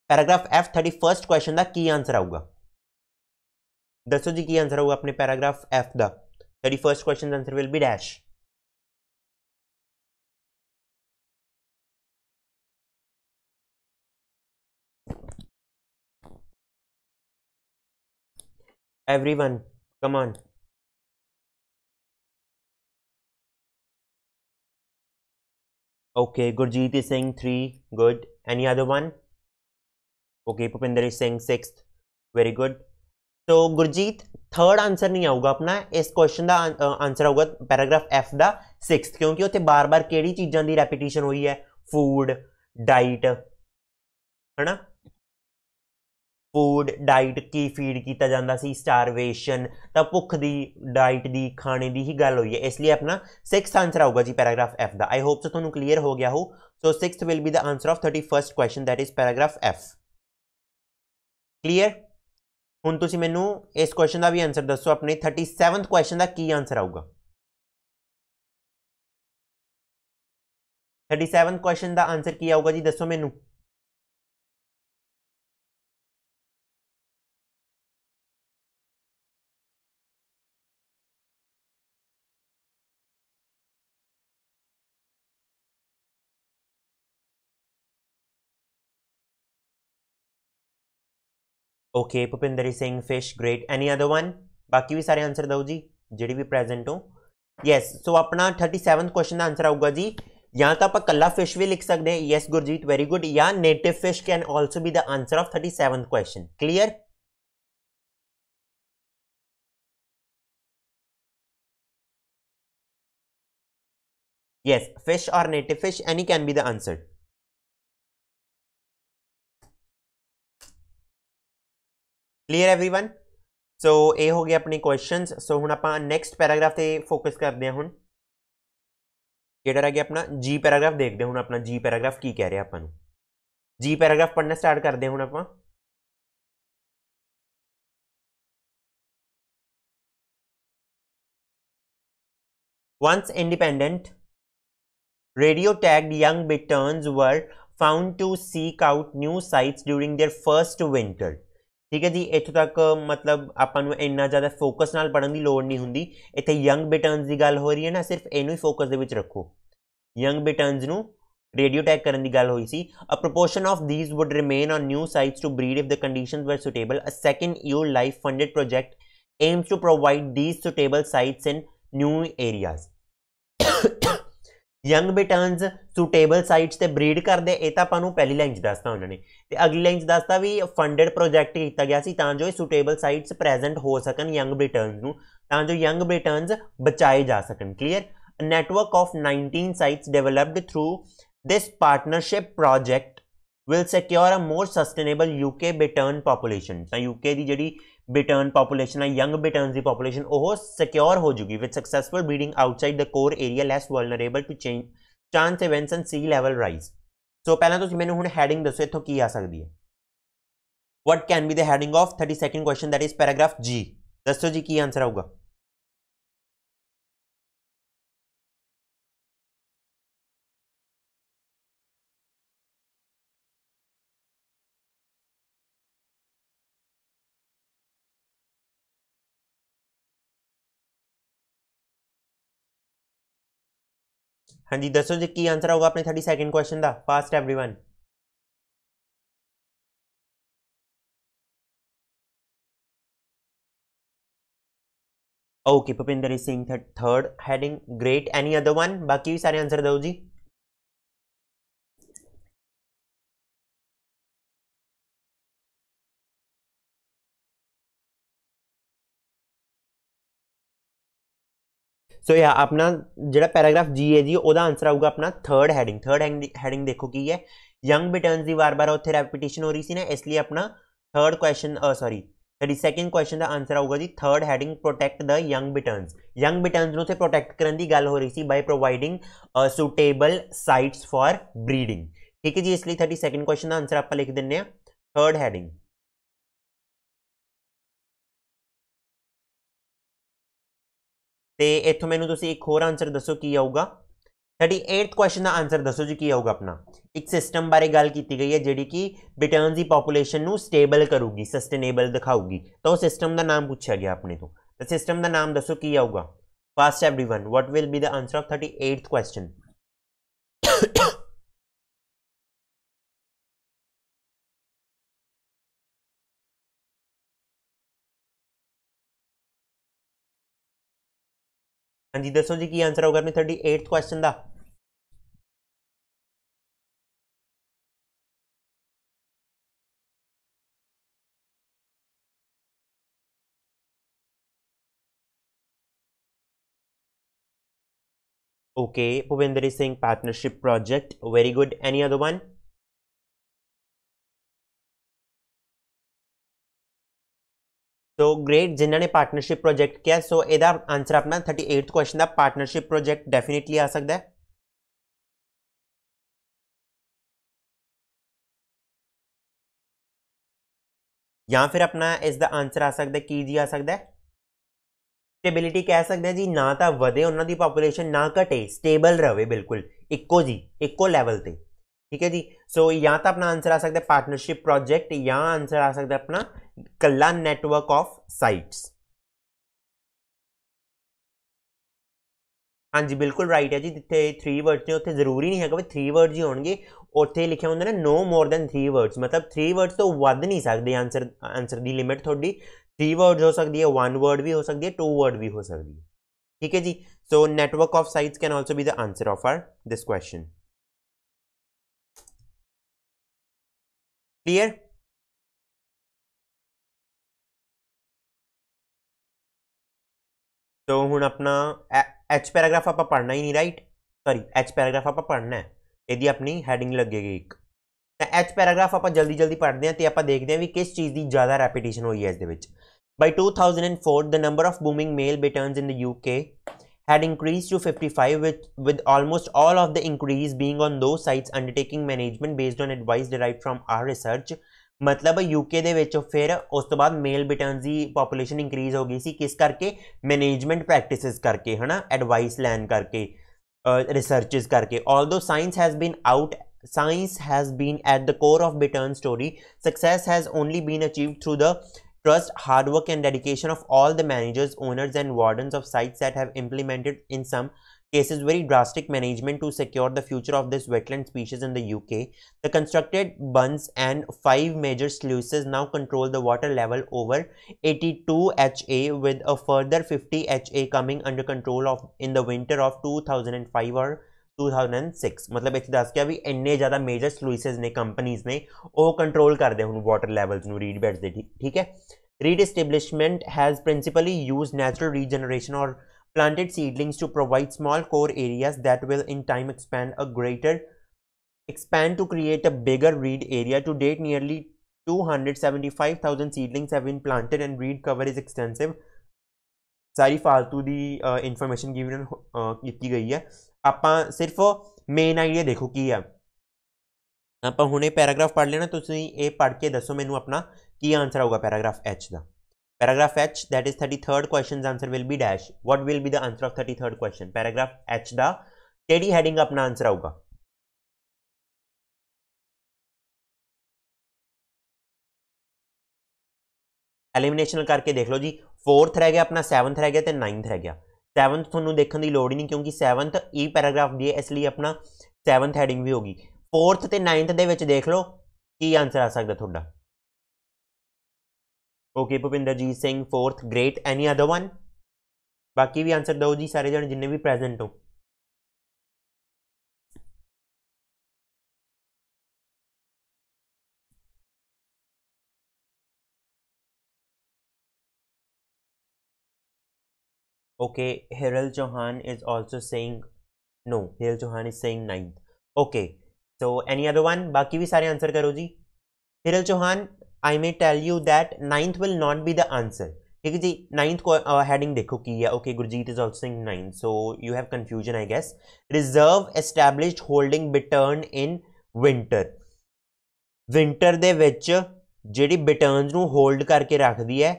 ਪੈਰਾਗ੍ਰਾਫ F31 ਕੁਐਸਚਨ ਦਾ ਕੀ ਆਨਸਰ ਆਊਗਾ ਦੱਸੋ ਜੀ ਕੀ ਆਨਸਰ ਆਊਗਾ ਆਪਣੇ ਪੈਰਾਗ੍ਰਾਫ F ਦਾ 31st question's answer will be dash. Everyone, come on. Okay, Gurjeet is saying 3, good. Any other one? Okay, Pupinder is saying 6th, very good. तो गुरजीत थर्ड आंसर नहीं आऊगा अपना इस क्वेश्चन का आंसर आऊगा paragraph F का six क्योंकि उत्थे बार बार कि चीज़ों की रैपीटेशन हुई है फूड डाइट है ना ਫੂਡ ਡਾਈਟ ਕੀ ਫੀਡ ਕੀਤਾ ਜਾਂਦਾ ਸੀ ਸਟਾਰਵੇਸ਼ਨ ਤਾਂ ਭੁੱਖ ਦੀ ਡਾਈਟ ਦੀ ਖਾਣੇ ਦੀ ਹੀ ਗੱਲ ਹੋਈ ਹੈ ਇਸ ਲਈ ਆਪਣਾ 6th ਆਨਸਰ ਆਊਗਾ ਜੀ ਪੈਰਾਗ੍ਰਾਫ F ਦਾ ਆਈ ਹੋਪ ਸੋ ਤੁਹਾਨੂੰ ਕਲੀਅਰ ਹੋ ਗਿਆ ਹੋ so 6th will be the answer of 31st question that is paragraph F clear ਹੁਣ ਤੁਸੀਂ ਮੈਨੂੰ ਇਸ ਕੁਐਸਚਨ ਦਾ ਵੀ ਆਨਸਰ ਦੱਸੋ ਆਪਣੇ 37th ਕੁਐਸਚਨ ਦਾ ਕੀ ਆਨਸਰ ਆਊਗਾ 37th ਕੁਐਸਚਨ ਦਾ ਆਨਸਰ ਕੀ ਆਊਗਾ ਜੀ ਦੱਸੋ ਮੈਨੂੰ okay Bhupinder Singh fish great any other one बाकी भी सारे आंसर दो जी जी भी प्रेजेंट हो यस सो अपना थर्टी सैवंथ क्वेश्चन का आंसर आऊगा जी या तो आप कला फिश भी लिख सकते हैं यस गुरजीत वेरी गुड या native fish can also be the answer of thirty seventh question clear yes fish और native fish any can be the answer clear every everyone so ए हो गए अपने क्वेश्चन सो हूँ आप नैक्सट पैराग्राफ से focus करते हैं हूँ कि अपना जी पैराग्राफ देखते हूँ अपना जी पैराग्राफ की कह रहे हैं अपन जी पैराग्राफ पढ़ना स्टार्ट करते हैं हूँ आप once independent radio tagged young bitterns were found to seek out new sites during their first winter ਠੀਕ ਹੈ ਜੀ ਇੱਥੋਂ ਤੱਕ ਮਤਲਬ ਆਪਾਂ ਨੂੰ ਇੰਨਾ ਜ਼ਿਆਦਾ ਫੋਕਸ ਨਾਲ ਪੜਨ ਦੀ ਲੋੜ ਨਹੀਂ ਹੁੰਦੀ ਇੱਥੇ ਯੰਗ ਬੇਟਨਸ ਦੀ ਗੱਲ ਹੋ ਰਹੀ ਹੈ ਨਾ ਸਿਰਫ ਇਹਨੂੰ ਹੀ ਫੋਕਸ ਦੇ ਵਿੱਚ ਰੱਖੋ ਯੰਗ ਬੇਟਨਸ ਨੂੰ ਰੇਡੀਓ ਟੈਗ ਕਰਨ ਦੀ ਗੱਲ ਹੋਈ ਸੀ a proportion of these would remain on new sites to breed if the conditions were suitable a second EU life funded project aims to provide these suitable sites in new areas young bitterns suitable sites ਤੇ breed ਕਰਦੇ ਇਹ ਤਾਂ ਆਪਾਂ ਨੂੰ ਪਹਿਲੀ line 'ਚ ਦੱਸਤਾ ਉਹਨਾਂ ਨੇ ਤੇ ਅਗਲੀ ਲਾਈਨ 'ਚ ਦੱਸਤਾ ਵੀ ਫੰਡਡ ਪ੍ਰੋਜੈਕਟ ਕੀਤਾ ਗਿਆ ਸੀ ਤਾਂ ਜੋ ਇਹ ਸੂਟੇਬਲ ਸਾਈਟਸ ਪ੍ਰੈਜ਼ੈਂਟ ਹੋ ਸਕਣ ਯੰਗ ਬਿਟਨਸ ਨੂੰ ਤਾਂ ਜੋ ਯੰਗ ਬਿਟਨਸ ਬਚਾਏ ਜਾ ਸਕਣ clear network of 19 sites developed through this partnership project will secure a more sustainable UK bittern population ਤਾਂ ਯੂਕੇ ਦੀ ਜਿਹੜੀ बिटर्न पॉपुलेशन या यंग बिटर्न की पॉपुलेशन ਉਹ ਸਿਕਿਉਰ ਹੋ ਜੂਗੀ with successful breeding outside the core area less vulnerable to change chance events and sea level rise so ਪਹਿਲਾਂ ਤੁਸੀਂ ਮੈਨੂੰ ਹੁਣ ਹੈਡਿੰਗ ਦੱਸੋ ਇੱਥੋਂ ਕੀ ਆ ਸਕਦੀ ਹੈ what can be the heading of 32nd question that is paragraph g ਦੱਸੋ ਜੀ ਕੀ ਆਨਸਰ ਆਊਗਾ हाँ जी दसो जी की आंसर होगा अपने थर्टी सैकेंड क्वेश्चन का first everyone okay Bhupinder Singh third heading great any other one बाकी भी सारे आंसर दो जी सो so, या अपना जो पैराग्राफ जी है जी और आंसर आऊगा अपना थर्ड हैडिंग थर्ड हैंग हैडिंग देखो की है यंग बिटर्न की बार बार उत्थे रेपीटेशन हो रही थी ना इसलिए अपना third question sorry sorry second question का आंसर आऊगा जी third heading protect the young bittern young bittern उसे प्रोटैक्ट कर गल हो रही थी by providing suitable sites for breeding ठीक है जी इसलिए थर्टी सैकेंड क्वेश्चन का आंसर आप लिख दें थर्ड हैडिंग ਤੇ ਇੱਥੋਂ ਮੈਨੂੰ ਤੁਸੀਂ ਇੱਕ ਹੋਰ ਆਨਸਰ ਦੱਸੋ ਕੀ ਆਊਗਾ 38th ਕੁਐਸਚਨ ਦਾ ਆਨਸਰ ਦੱਸੋ ਜੀ ਕੀ ਆਊਗਾ ਆਪਣਾ ਇੱਕ ਸਿਸਟਮ ਬਾਰੇ ਗੱਲ ਕੀਤੀ ਗਈ ਹੈ ਜਿਹੜੀ ਕਿ ਬਿਟਰਨ ਦੀ ਪੋਪੂਲੇਸ਼ਨ ਨੂੰ ਸਟੇਬਲ ਕਰੂਗੀ ਸਸਟੇਨੇਬਲ ਦਿਖਾਊਗੀ ਤਾਂ ਉਹ ਸਿਸਟਮ ਦਾ ਨਾਮ ਪੁੱਛਿਆ ਗਿਆ ਆਪਣੇ ਤੋਂ ਤਾਂ ਸਿਸਟਮ ਦਾ ਨਾਮ ਦੱਸੋ ਕੀ ਆਊਗਾ fast everyone what will be the answer of 38th question हाँ जी दसो जी की आंसर होगा अपने थर्टी एट क्वेश्चन का okay Bhupendra Singh partnership project very good any other one so great जिन्होंने पार्टनरशिप प्रोजेक्ट किया सो so, यदा आंसर अपना थर्टी एट क्वेश्चन का पार्टनरशिप प्रोजेक्ट डेफिनेटली आ सकता है ਜਾਂ ਫਿਰ ਆਪਣਾ ਇਸ ਦਾ ਆਨਸਰ ਆ ਸਕਦਾ ਕੀ ਜੀ ਆ ਸਕਦਾ ਸਟੇਬਿਲਿਟੀ ਕਹਿ ਸਕਦੇ ਜੀ ਨਾ ਤਾਂ ਵਧੇ ਉਹਨਾਂ ਦੀ ਪੋਪੂਲੇਸ਼ਨ ਨਾ ਘਟੇ ਸਟੇਬਲ ਰਵੇ ਬਿਲਕੁਲ ਇੱਕੋ ਜੀ ਇੱਕੋ ਲੈਵਲ ਤੇ ठीक है जी सो so, या तो अपना आंसर आ सकता है पार्टनरशिप प्रोजेक्ट या आंसर आ सकता है अपना कला नेटवर्क ऑफ साइट्स हाँ जी बिल्कुल राइट है जी जिते थ्री वर्ड्स ने उत्थे जरूरी नहीं है भाई थ्री वर्ड ही होंगे उत्थे लिखे होंगे ना no more than three words मतलब थ्री वर्ड्स तो वध नहीं सकते आंसर आंसर की लिमिट थोड़ी थ्री वर्ड्स हो सकती है वन वर्ड भी हो सकती है टू वर्ड भी हो सकती है ठीक है जी so network of sites can also be the answer of are this question clear तो हूँ अपना एच पैराग्राफ आप पढ़ना ही नहीं राइट सॉरी एच पैराग्राफ आप पढ़ना है यदि अपनी हैडिंग लगेगी एक ਤਾਂ ਐਚ ਪੈਰਾਗ੍ਰਾਫ ਆਪਾਂ ਜਲਦੀ ਜਲਦੀ ਪੜ੍ਹਦੇ ਹਾਂ ਤੇ ਆਪਾਂ ਦੇਖਦੇ ਹਾਂ ਵੀ ਕਿਸ ਚੀਜ਼ ਦੀ ਜ਼ਿਆਦਾ ਰੈਪੀਟੀਸ਼ਨ ਹੋਈ ਹੈ ਇਸ ਦੇ ਵਿੱਚ by 2004 the number of booming male bitterns in the UK had increased to 55 with, with almost all of the increase being on those sites undertaking management based on advice derived from our research ਮਤਲਬ UK ਦੇ ਵਿੱਚ ਫਿਰ ਉਸ ਤੋਂ ਬਾਅਦ male bitterns population increase increase ਹੋ ਗਈ ਸੀ ਕਿਸ ਕਰਕੇ ਮੈਨੇਜਮੈਂਟ ਪ੍ਰੈਕਟਿਸਿਸ ਕਰਕੇ advice ਐਡਵਾਈਸ ਲੈਣ ਕਰਕੇ ਰਿਸਰਚਸ ਕਰਕੇ although science has been out science has been at the core of Bittern's story. Success has only been achieved through the Trust, hard work, and dedication of all the managers, owners, and wardens of sites that have implemented, in some cases, very drastic management to secure the future of this wetland species in the UK. The constructed buns and five major sluices now control the water level over 82 HA, with a further 50 HA coming under control of in the winter of 2005 or 2006 मतलब इतने दस गया भी इन्ने ज़्यादा major स्लूसिस ने companies ने वह कंट्रोल करते हूँ वाटर लैवल रीड बैड्स के ठीक ठीक है reed establishment has principally use natural regeneration और planted seedlings to provide small core areas that will in time expand a greater expand to create a bigger reed area to date nearly two hundred seventy five thousand seedlings have been planted and reed cover is extensive सारी फालतू की information given की गई है आप सिर्फ main idea देखो की है आप हमने पैराग्राफ पढ़ लेना तो पढ़ के दसो मैं अपना की आंसर आऊगा पैराग्राफ एच का paragraph H that is thirty third question answer will be dash what will be the answer of thirty third question paragraph H का कि हैडिंग अपना आंसर आऊगा एलिमिनेशन करके देख लो जी फोर्थ रह गया अपना सैवंथ रह गया तो नाइनथ रह गया 7th ਤੁਹਾਨੂੰ ਦੇਖਣ ਦੀ ਲੋੜ ਹੀ ਨਹੀਂ ਕਿਉਂਕਿ 7th ਇਹ ਪੈਰਾਗ੍ਰਾਫ ਦੀ ਹੈ ਇਸ ਲਈ ਆਪਣਾ 7th ਹੈਡਿੰਗ ਵੀ ਹੋਗੀ 4th ਤੇ 9th ਦੇ ਵਿੱਚ ਦੇਖ ਲਓ ਕੀ ਆਨਸਰ ਆ ਸਕਦਾ ਤੁਹਾਡਾ ਓਕੇ ਜੀ Singh 4th great any other one ਬਾਕੀ ਵੀ ਆਨਸਰ ਦਿਓ ਜੀ ਸਾਰੇ ਜਣ ਜਿੰਨੇ ਵੀ ਪ੍ਰੈਜ਼ੈਂਟ ਹੋ Okay, Hiral Chauhan is also saying no. Hiral Chauhan is saying ninth. Okay, so any other one? बाकी भी सारे आंसर करो जी Hiral Chauhan, I may tell you that ninth will not be the answer. ठीक है जी ninth को heading देखो की है okay Gurjeet is also in ninth so you have confusion I guess reserve established holding bittern in winter winter ਦੇ ਵਿੱਚ ਜਿਹੜੀ ਬਿਟਰਨਸ ਨੂੰ ਹੋਲਡ ਕਰਕੇ ਰੱਖਦੀ ਹੈ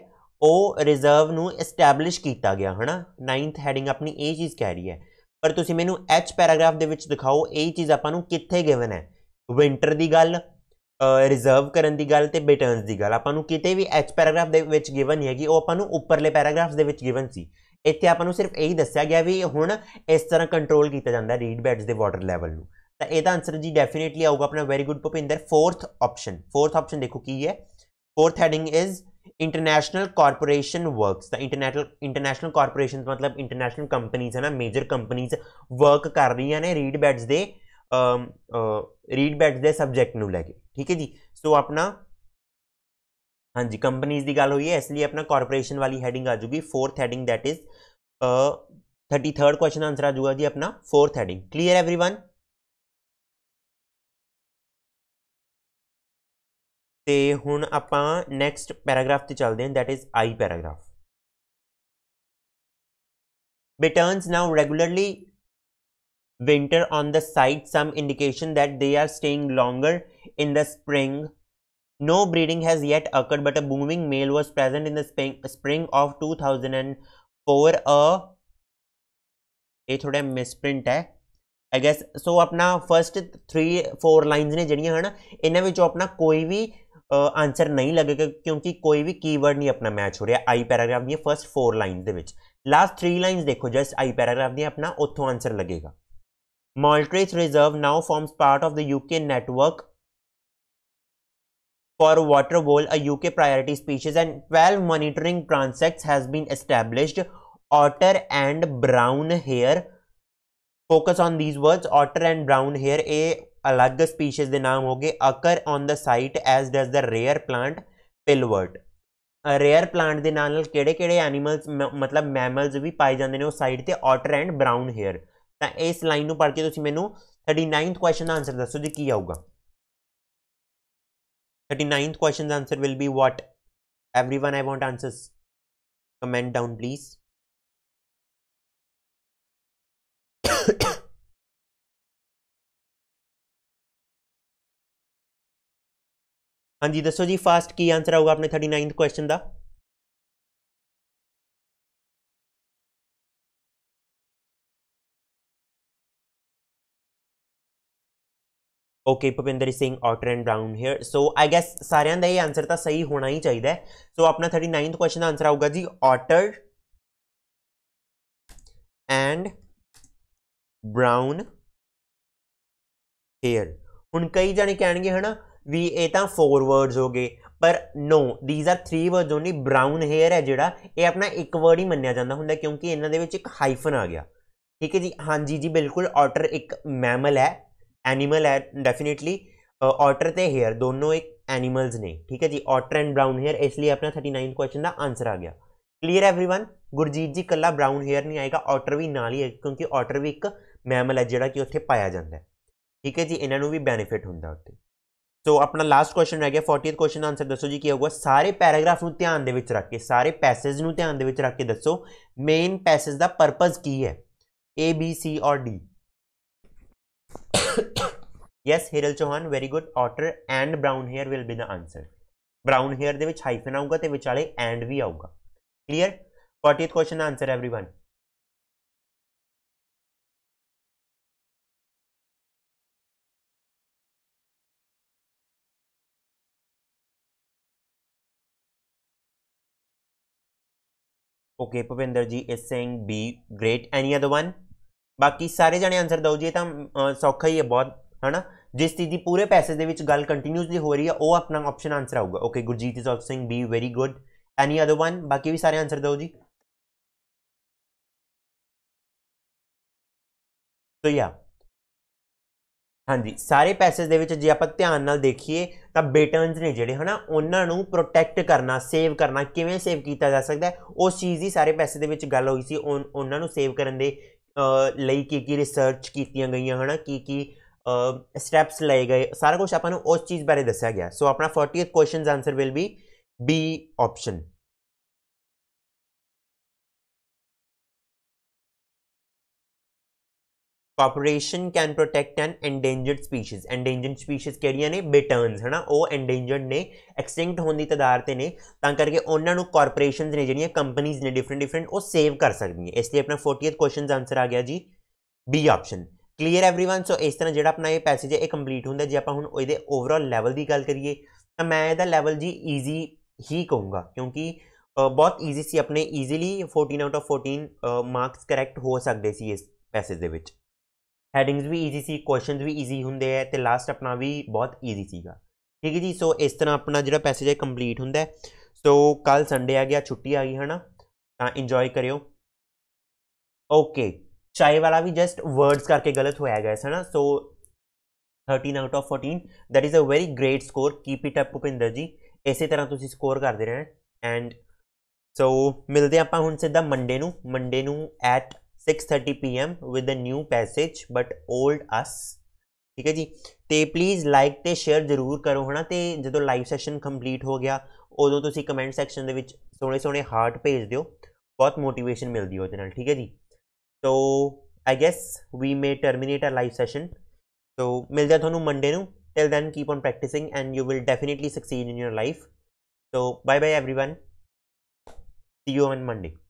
ਉਹ ਰਿਜ਼ਰਵ ਨੂੰ ਐਸਟੈਬਲਿਸ਼ ਕੀਤਾ ਗਿਆ ਹਨਾ 9th ਹੈਡਿੰਗ ਆਪਣੀ ਇਹ ਚੀਜ਼ ਕਹਿ ਰਹੀ ਹੈ ਪਰ ਤੁਸੀਂ ਮੈਨੂੰ ਐਚ ਪੈਰਾਗ੍ਰਾਫ ਦੇ ਵਿੱਚ ਦਿਖਾਓ ਇਹ ਚੀਜ਼ ਆਪਾਂ ਨੂੰ ਕਿੱਥੇ ਗਿਵਨ ਹੈ ਵਿੰਟਰ ਦੀ ਗੱਲ ਰਿਜ਼ਰਵ ਕਰਨ ਦੀ ਗੱਲ ਤੇ ਬਿਟਰਨਸ ਦੀ ਗੱਲ ਆਪਾਂ ਨੂੰ ਕਿਤੇ ਵੀ ਐਚ ਪੈਰਾਗ੍ਰਾਫ ਦੇ ਵਿੱਚ ਗਿਵਨ ਨਹੀਂ ਹੈਗੀ ਉਹ ਆਪਾਂ ਨੂੰ ਉੱਪਰਲੇ ਪੈਰਾਗ੍ਰਾਫਸ ਦੇ ਵਿੱਚ ਗਿਵਨ ਸੀ ਇੱਥੇ ਆਪਾਂ ਨੂੰ ਸਿਰਫ ਇਹੀ ਦੱਸਿਆ ਗਿਆ ਵੀ ਹੁਣ ਇਸ ਤਰ੍ਹਾਂ ਕੰਟਰੋਲ ਕੀਤਾ ਜਾਂਦਾ ਰੀਡ ਬੈਡਸ ਦੇ ਵਾਟਰ ਲੈਵਲ ਨੂੰ ਤਾਂ ਇਹਦਾ ਆਨਸਰ ਜੀ ਡੈਫੀਨਿਟਲੀ ਆਊਗਾ ਆਪਣਾ very good Bhupinder fourth option fourth option ਦੇਖੋ ਕੀ ਹੈ fourth heading is international corporation work international international corporation मतलब इंटरनेशनल कंपनीज है ना मेजर कंपनीज वर्क कर रही ने रीड बैट्स के रीड बैट्स के सबजैक्ट नैके ठीक है जी सो अपना हाँ जी कंपनीज की गल हुई है इसलिए अपना कॉरपोरेशन वाली हैडिंग आजगी fourth heading that is thirty third question answer आ जाऊगा जी अपना fourth heading clear every one ਤੇ ਹੁਣ ਆਪਾਂ ਨੈਕਸਟ ਪੈਰਾਗ੍ਰਾਫ ਤੇ ਚੱਲਦੇ ਹਾਂ that is I paragraph Bitterns now regularly winter on the site some indication that they are staying longer in the spring no breeding has yet occurred but a booming male was present in the spring, spring of 2004 a ਇਹ ਥੋੜਾ misprint ਹੈ I guess ਸੋ ਆਪਣਾ first 3 4 lines ਨੇ ਜਿਹੜੀਆਂ ਹਨ ਇਹਨਾਂ ਵਿੱਚੋਂ ਆਪਣਾ ਕੋਈ ਵੀ आंसर नहीं लगेगा क्योंकि कोई भी कीवर्ड नहीं अपना मैच हो रहा I paragraph the first four line के लास्ट थ्री लाइन देखो जस्ट आई पैराग्राफ दी अपना उतो आंसर लगेगा Malltraeth reserve now forms part of the UK network for water vole a UK priority species and twelve monitoring transect has been established otter and brown hare focus on these words otter and brown hare ए ਅਲੱਗ species ਦੇ ਨਾਮ ਹੋਗੇ occur on the site as does the rare plant pillwort rare plant ਦੇ ਨਾਲ ਨਾਲ ਕਿਹੜੇ-ਕਿਹੜੇ animals ਮਤਲਬ ਮੈਮਲਸ ਵੀ ਪਾਏ ਜਾਂਦੇ ਨੇ ਉਹ ਸਾਈਡ ਤੇ ਆਟਰ ਐਂਡ ਬ੍ਰਾਊਨ ਹੇਅਰ ਤਾਂ ਇਸ ਲਾਈਨ ਨੂੰ ਪੜ੍ਹ ਕੇ ਤੁਸੀਂ ਮੈਨੂੰ 39th ਕੁਐਸਚਨ ਦਾ ਆਨਸਰ ਦੱਸੋ ਜੀ ਕੀ ਆਊਗਾ 39th question the answer will be what everyone i want answers comment down please हाँ जी दसो जी फास्ट की आंसर होगा अपने थर्टी नाइन्थ क्वेश्चन का okay Bhupinder Singh otter and brown hare so I guess ਸਾਰਿਆਂ ਦਾ ਇਹ ਆਨਸਰ ਤਾਂ ਸਹੀ ਹੋਣਾ ਹੀ ਚਾਹੀਦਾ ਹੈ ਸੋ ਆਪਣਾ 39th ਕੁਐਸਚਨ ਦਾ ਆਨਸਰ ਆਊਗਾ ਜੀ ਆਟਰ ਐਂਡ ਬ੍ਰਾਊਨ ਹੇਅਰ ਹੁਣ ਕਈ ਜਾਣੇ ਕਹਿਣਗੇ ਹਨਾ ਵੀ ਇਹ ਤਾਂ ਫੋਰ ਵਰਡਸ ਹੋ ਗਏ ਪਰ no these are three words only brown hare ਹੈ ਜਿਹੜਾ ਇਹ ਆਪਣਾ ਇੱਕ ਵਰਡ ਹੀ ਮੰਨਿਆ ਜਾਂਦਾ ਹੁੰਦਾ ਕਿਉਂਕਿ ਇਹਨਾਂ ਦੇ ਵਿੱਚ ਇੱਕ ਹਾਈਫਨ ਆ ਗਿਆ ਠੀਕ ਹੈ ਜੀ ਹਾਂਜੀ ਜੀ ਬਿਲਕੁਲ ਆਟਰ ਇੱਕ ਮੈਮਲ ਹੈ ਐਨੀਮਲ ਹੈ ਡੈਫੀਨਿਟਲੀ ਆਟਰ ਤੇ ਹੇਅਰ ਦੋਨੋਂ ਇੱਕ ਐਨੀਮਲਸ ਨੇ ਠੀਕ ਹੈ ਜੀ ਆਟਰ ਐਂਡ ਬ੍ਰਾਊਨ ਹੇਅਰ ਇਸ ਲਈ ਆਪਣਾ 39 ਕੁਐਸਚਨ ਦਾ ਆਨਸਰ ਆ ਗਿਆ ਕਲੀਅਰ एवरीवन ਗੁਰਜੀਤ ਜੀ ਕੱਲਾ ਬ੍ਰਾਊਨ ਹੇਅਰ ਨਹੀਂ ਆਏਗਾ ਆਟਰ ਵੀ ਨਾਲ ਹੀ ਹੈ ਕਿਉਂਕਿ ਆਟਰ ਵੀ ਇੱਕ ਮੈਮਲ ਹੈ ਜਿਹੜਾ ਕਿ ਉੱਥੇ ਪਾਇਆ ਜਾਂਦਾ ਹੈ ਠੀਕ ਹੈ ਜੀ ਇਹਨਾਂ ਨੂੰ ਵੀ ਬੈਨੀਫਿਟ ਹੁੰਦਾ ਉੱਥੇ ਸੋ ਆਪਣਾ ਲਾਸਟ ਕੁਐਸਚਨ ਰਹਿ ਗਿਆ 40th ਕੁਐਸਚਨ ਦਾ ਆਨਸਰ ਦੱਸੋ ਜੀ ਕੀ ਹੋਊਗਾ ਸਾਰੇ ਪੈਰਾਗ੍ਰਾਫ ਨੂੰ ਧਿਆਨ ਦੇ ਵਿੱਚ ਰੱਖ ਕੇ ਸਾਰੇ ਪੈਸੇਜ ਨੂੰ ਧਿਆਨ ਦੇ ਵਿੱਚ ਰੱਖ ਕੇ ਦੱਸੋ ਮੇਨ ਪੈਸੇਜ ਦਾ ਪਰਪਸ ਕੀ ਹੈ A B C ਔਰ D yes Hiral Chauhan very good otter and brown hair will be the answer brown hair ਦੇ ਵਿੱਚ ਹਾਈਫਨ ਆਊਗਾ ਤੇ ਵਿਚਾਲੇ and ਵੀ ਆਊਗਾ clear 40th question answer everyone okay Bhupinder ji is saying B great any other one ਬਾਕੀ ਸਾਰੇ ਜਣੇ answer ਦਿਓ ਜੀ ਤਾਂ ਸੌਖਾ ਹੀ ਹੈ ਬਹੁਤ ਹਨਾ ਜਿਸ ਚੀਜ਼ ਦੀ ਪੂਰੇ ਪੈਸੇਜ ਦੇ ਵਿੱਚ ਗੱਲ ਕੰਟੀਨਿਊਸਲੀ ਹੋ ਰਹੀ ਹੈ ਉਹ ਆਪਣਾ ਆਪਸ਼ਨ ਆਨਸਰ ਆਊਗਾ okay Gurjeet is also saying B very good any other one ਬਾਕੀ ਵੀ ਸਾਰੇ ਆਨਸਰ ਦਿਓ ਜੀ ਸੋ ਯਾ ਹਾਂਜੀ ਸਾਰੇ ਪੈਸੇਜ ਦੇ ਵਿੱਚ ਜੇ ਆਪਾਂ ਧਿਆਨ ਨਾਲ ਦੇਖੀਏ ਤਾਂ ਬੇਟਰਨਸ ਨੇ ਜਿਹੜੇ ਹਨਾ ਉਹਨਾਂ ਨੂੰ ਪ੍ਰੋਟੈਕਟ ਕਰਨਾ ਸੇਵ ਕਰਨਾ ਕਿਵੇਂ ਸੇਵ ਕੀਤਾ ਜਾ ਸਕਦਾ ਉਸ ਚੀਜ਼ ਦੀ ਸਾਰੇ ਪੈਸੇ ਦੇ ਵਿੱਚ ਗੱਲ ਹੋਈ ਸੀ ਉਹਨਾਂ ਨੂੰ ਸੇਵ ਕਰਨ ਦੇ ਲਈ ਕੀ ਕੀ ਰਿਸਰਚ ਕੀਤੀਆਂ ਗਈਆਂ ਹਨਾ ਕੀ ਕੀ ਸਟੈਪਸ ਲਏ ਗਏ ਸਾਰਾ ਕੁਝ ਆਪਾਂ ਨੂੰ ਉਸ ਚੀਜ਼ ਬਾਰੇ ਦੱਸਿਆ ਗਿਆ ਸੋ ਆਪਣਾ 40th questions answer will be B option cooperation can protect an endangered species endangered species ਕਿਹੜੀਆਂ ਨੇ ਬੇਟਰਨਸ ਹਨਾ ਉਹ ਐਂਡੇਂਜਰਡ ਨੇ ਐਕਸਟਿੰਕਟ ਹੋਣ ਦੀ ਤਦਾਰ ਤੇ ਨੇ ਤਾਂ ਕਰਕੇ ਉਹਨਾਂ ਨੂੰ ਕਾਰਪੋਰੇਸ਼ਨਸ ਨੇ ਜਿਹੜੀਆਂ ਕੰਪਨੀਆਂ ਨੇ ਡਿਫਰੈਂਟ ਡਿਫਰੈਂਟ ਉਹ ਸੇਵ ਕਰ ਸਕਦੀਆਂ ਇਸ ਲਈ ਆਪਣਾ 40th ਕੁਐਸਚਨ ਦਾ ਆਨਸਰ ਆ ਗਿਆ ਜੀ B option clear everyone so ਇਸ ਤਰ੍ਹਾਂ ਜਿਹੜਾ ਆਪਣਾ ਇਹ ਪੈਸੇਜ ਹੈ ਇਹ ਕੰਪਲੀਟ ਹੁੰਦਾ ਜੇ ਆਪਾਂ ਹੁਣ ਇਹਦੇ ਓਵਰਆਲ ਲੈਵਲ ਦੀ ਗੱਲ ਕਰੀਏ ਤਾਂ ਮੈਂ ਇਹਦਾ ਲੈਵਲ ਜੀ ਈਜ਼ੀ ਹੀ ਕਹੂੰਗਾ ਕਿਉਂਕਿ ਬਹੁਤ ਈਜ਼ੀ ਸੀ ਆਪਣੇ easily 14 out of 14 marks correct ਹੋ ਸਕਦੇ ਸੀ ਇਸ ਪੈਸੇਜ ਦੇ ਵਿੱਚ ਹੈਡਿੰਗਸ ਵੀ ਈਜ਼ੀ ਸੀ ਕੁਐਸਚਨਸ ਵੀ ਈਜ਼ੀ ਹੁੰਦੇ ਆ ਤੇ ਲਾਸਟ ਆਪਣਾ ਵੀ ਬਹੁਤ ਈਜ਼ੀ ਸੀਗਾ ਠੀਕ ਹੈ ਜੀ ਸੋ ਇਸ ਤਰ੍ਹਾਂ ਆਪਣਾ ਜਿਹੜਾ ਪੈਸੇਜ ਹੈ ਕੰਪਲੀਟ ਹੁੰਦਾ ਸੋ ਕੱਲ ਸੰਡੇ ਆ ਗਿਆ ਛੁੱਟੀ ਆ ਗਈ ਹਨਾ ਤਾਂ ਇੰਜੋਏ ਕਰਿਓ ओके चाय वाला भी जस्ट वर्ड्स करके गलत होया गया है ना so thirteen out of fourteen that is a very great score keep it up Bhupinder ji ਇਸੇ ਤਰ੍ਹਾਂ ਤੁਸੀਂ ਸਕੋਰ ਕਰਦੇ ਰਹਿਣਾ ਐਂਡ ਸੋ ਮਿਲਦੇ ਆਪਾਂ ਹੁਣ ਸਿੱਧਾ ਮੰਡੇ ਨੂੰ ਮੰਡੇ ਨੂੰ at 6:30 pm with a new passage but old us ਠੀਕ ਹੈ ਜੀ ਤੇ ਪਲੀਜ਼ ਲਾਈਕ ਤੇ ਸ਼ੇਅਰ ਜ਼ਰੂਰ ਕਰੋ ਹਨਾ ਤੇ ਜਦੋਂ ਲਾਈਵ ਸੈਸ਼ਨ ਕੰਪਲੀਟ ਹੋ ਗਿਆ ਉਦੋਂ ਤੁਸੀਂ ਕਮੈਂਟ ਸੈਕਸ਼ਨ ਦੇ ਵਿੱਚ ਸੋਹਣੇ ਸੋਹਣੇ ਹਾਰਟ ਭੇਜ ਦਿਓ ਬਹੁਤ ਮੋਟੀਵੇਸ਼ਨ ਮਿਲਦੀ ਉਹਦੇ ਨਾਲ ਠੀਕ ਹੈ ਜੀ so I guess we may terminate a live session so ਮਿਲਦਾ ਤੁਹਾਨੂੰ ਮੰਡੇ ਨੂੰ till then keep on practising and you will definitely succeed in your life so bye bye everyone see you on monday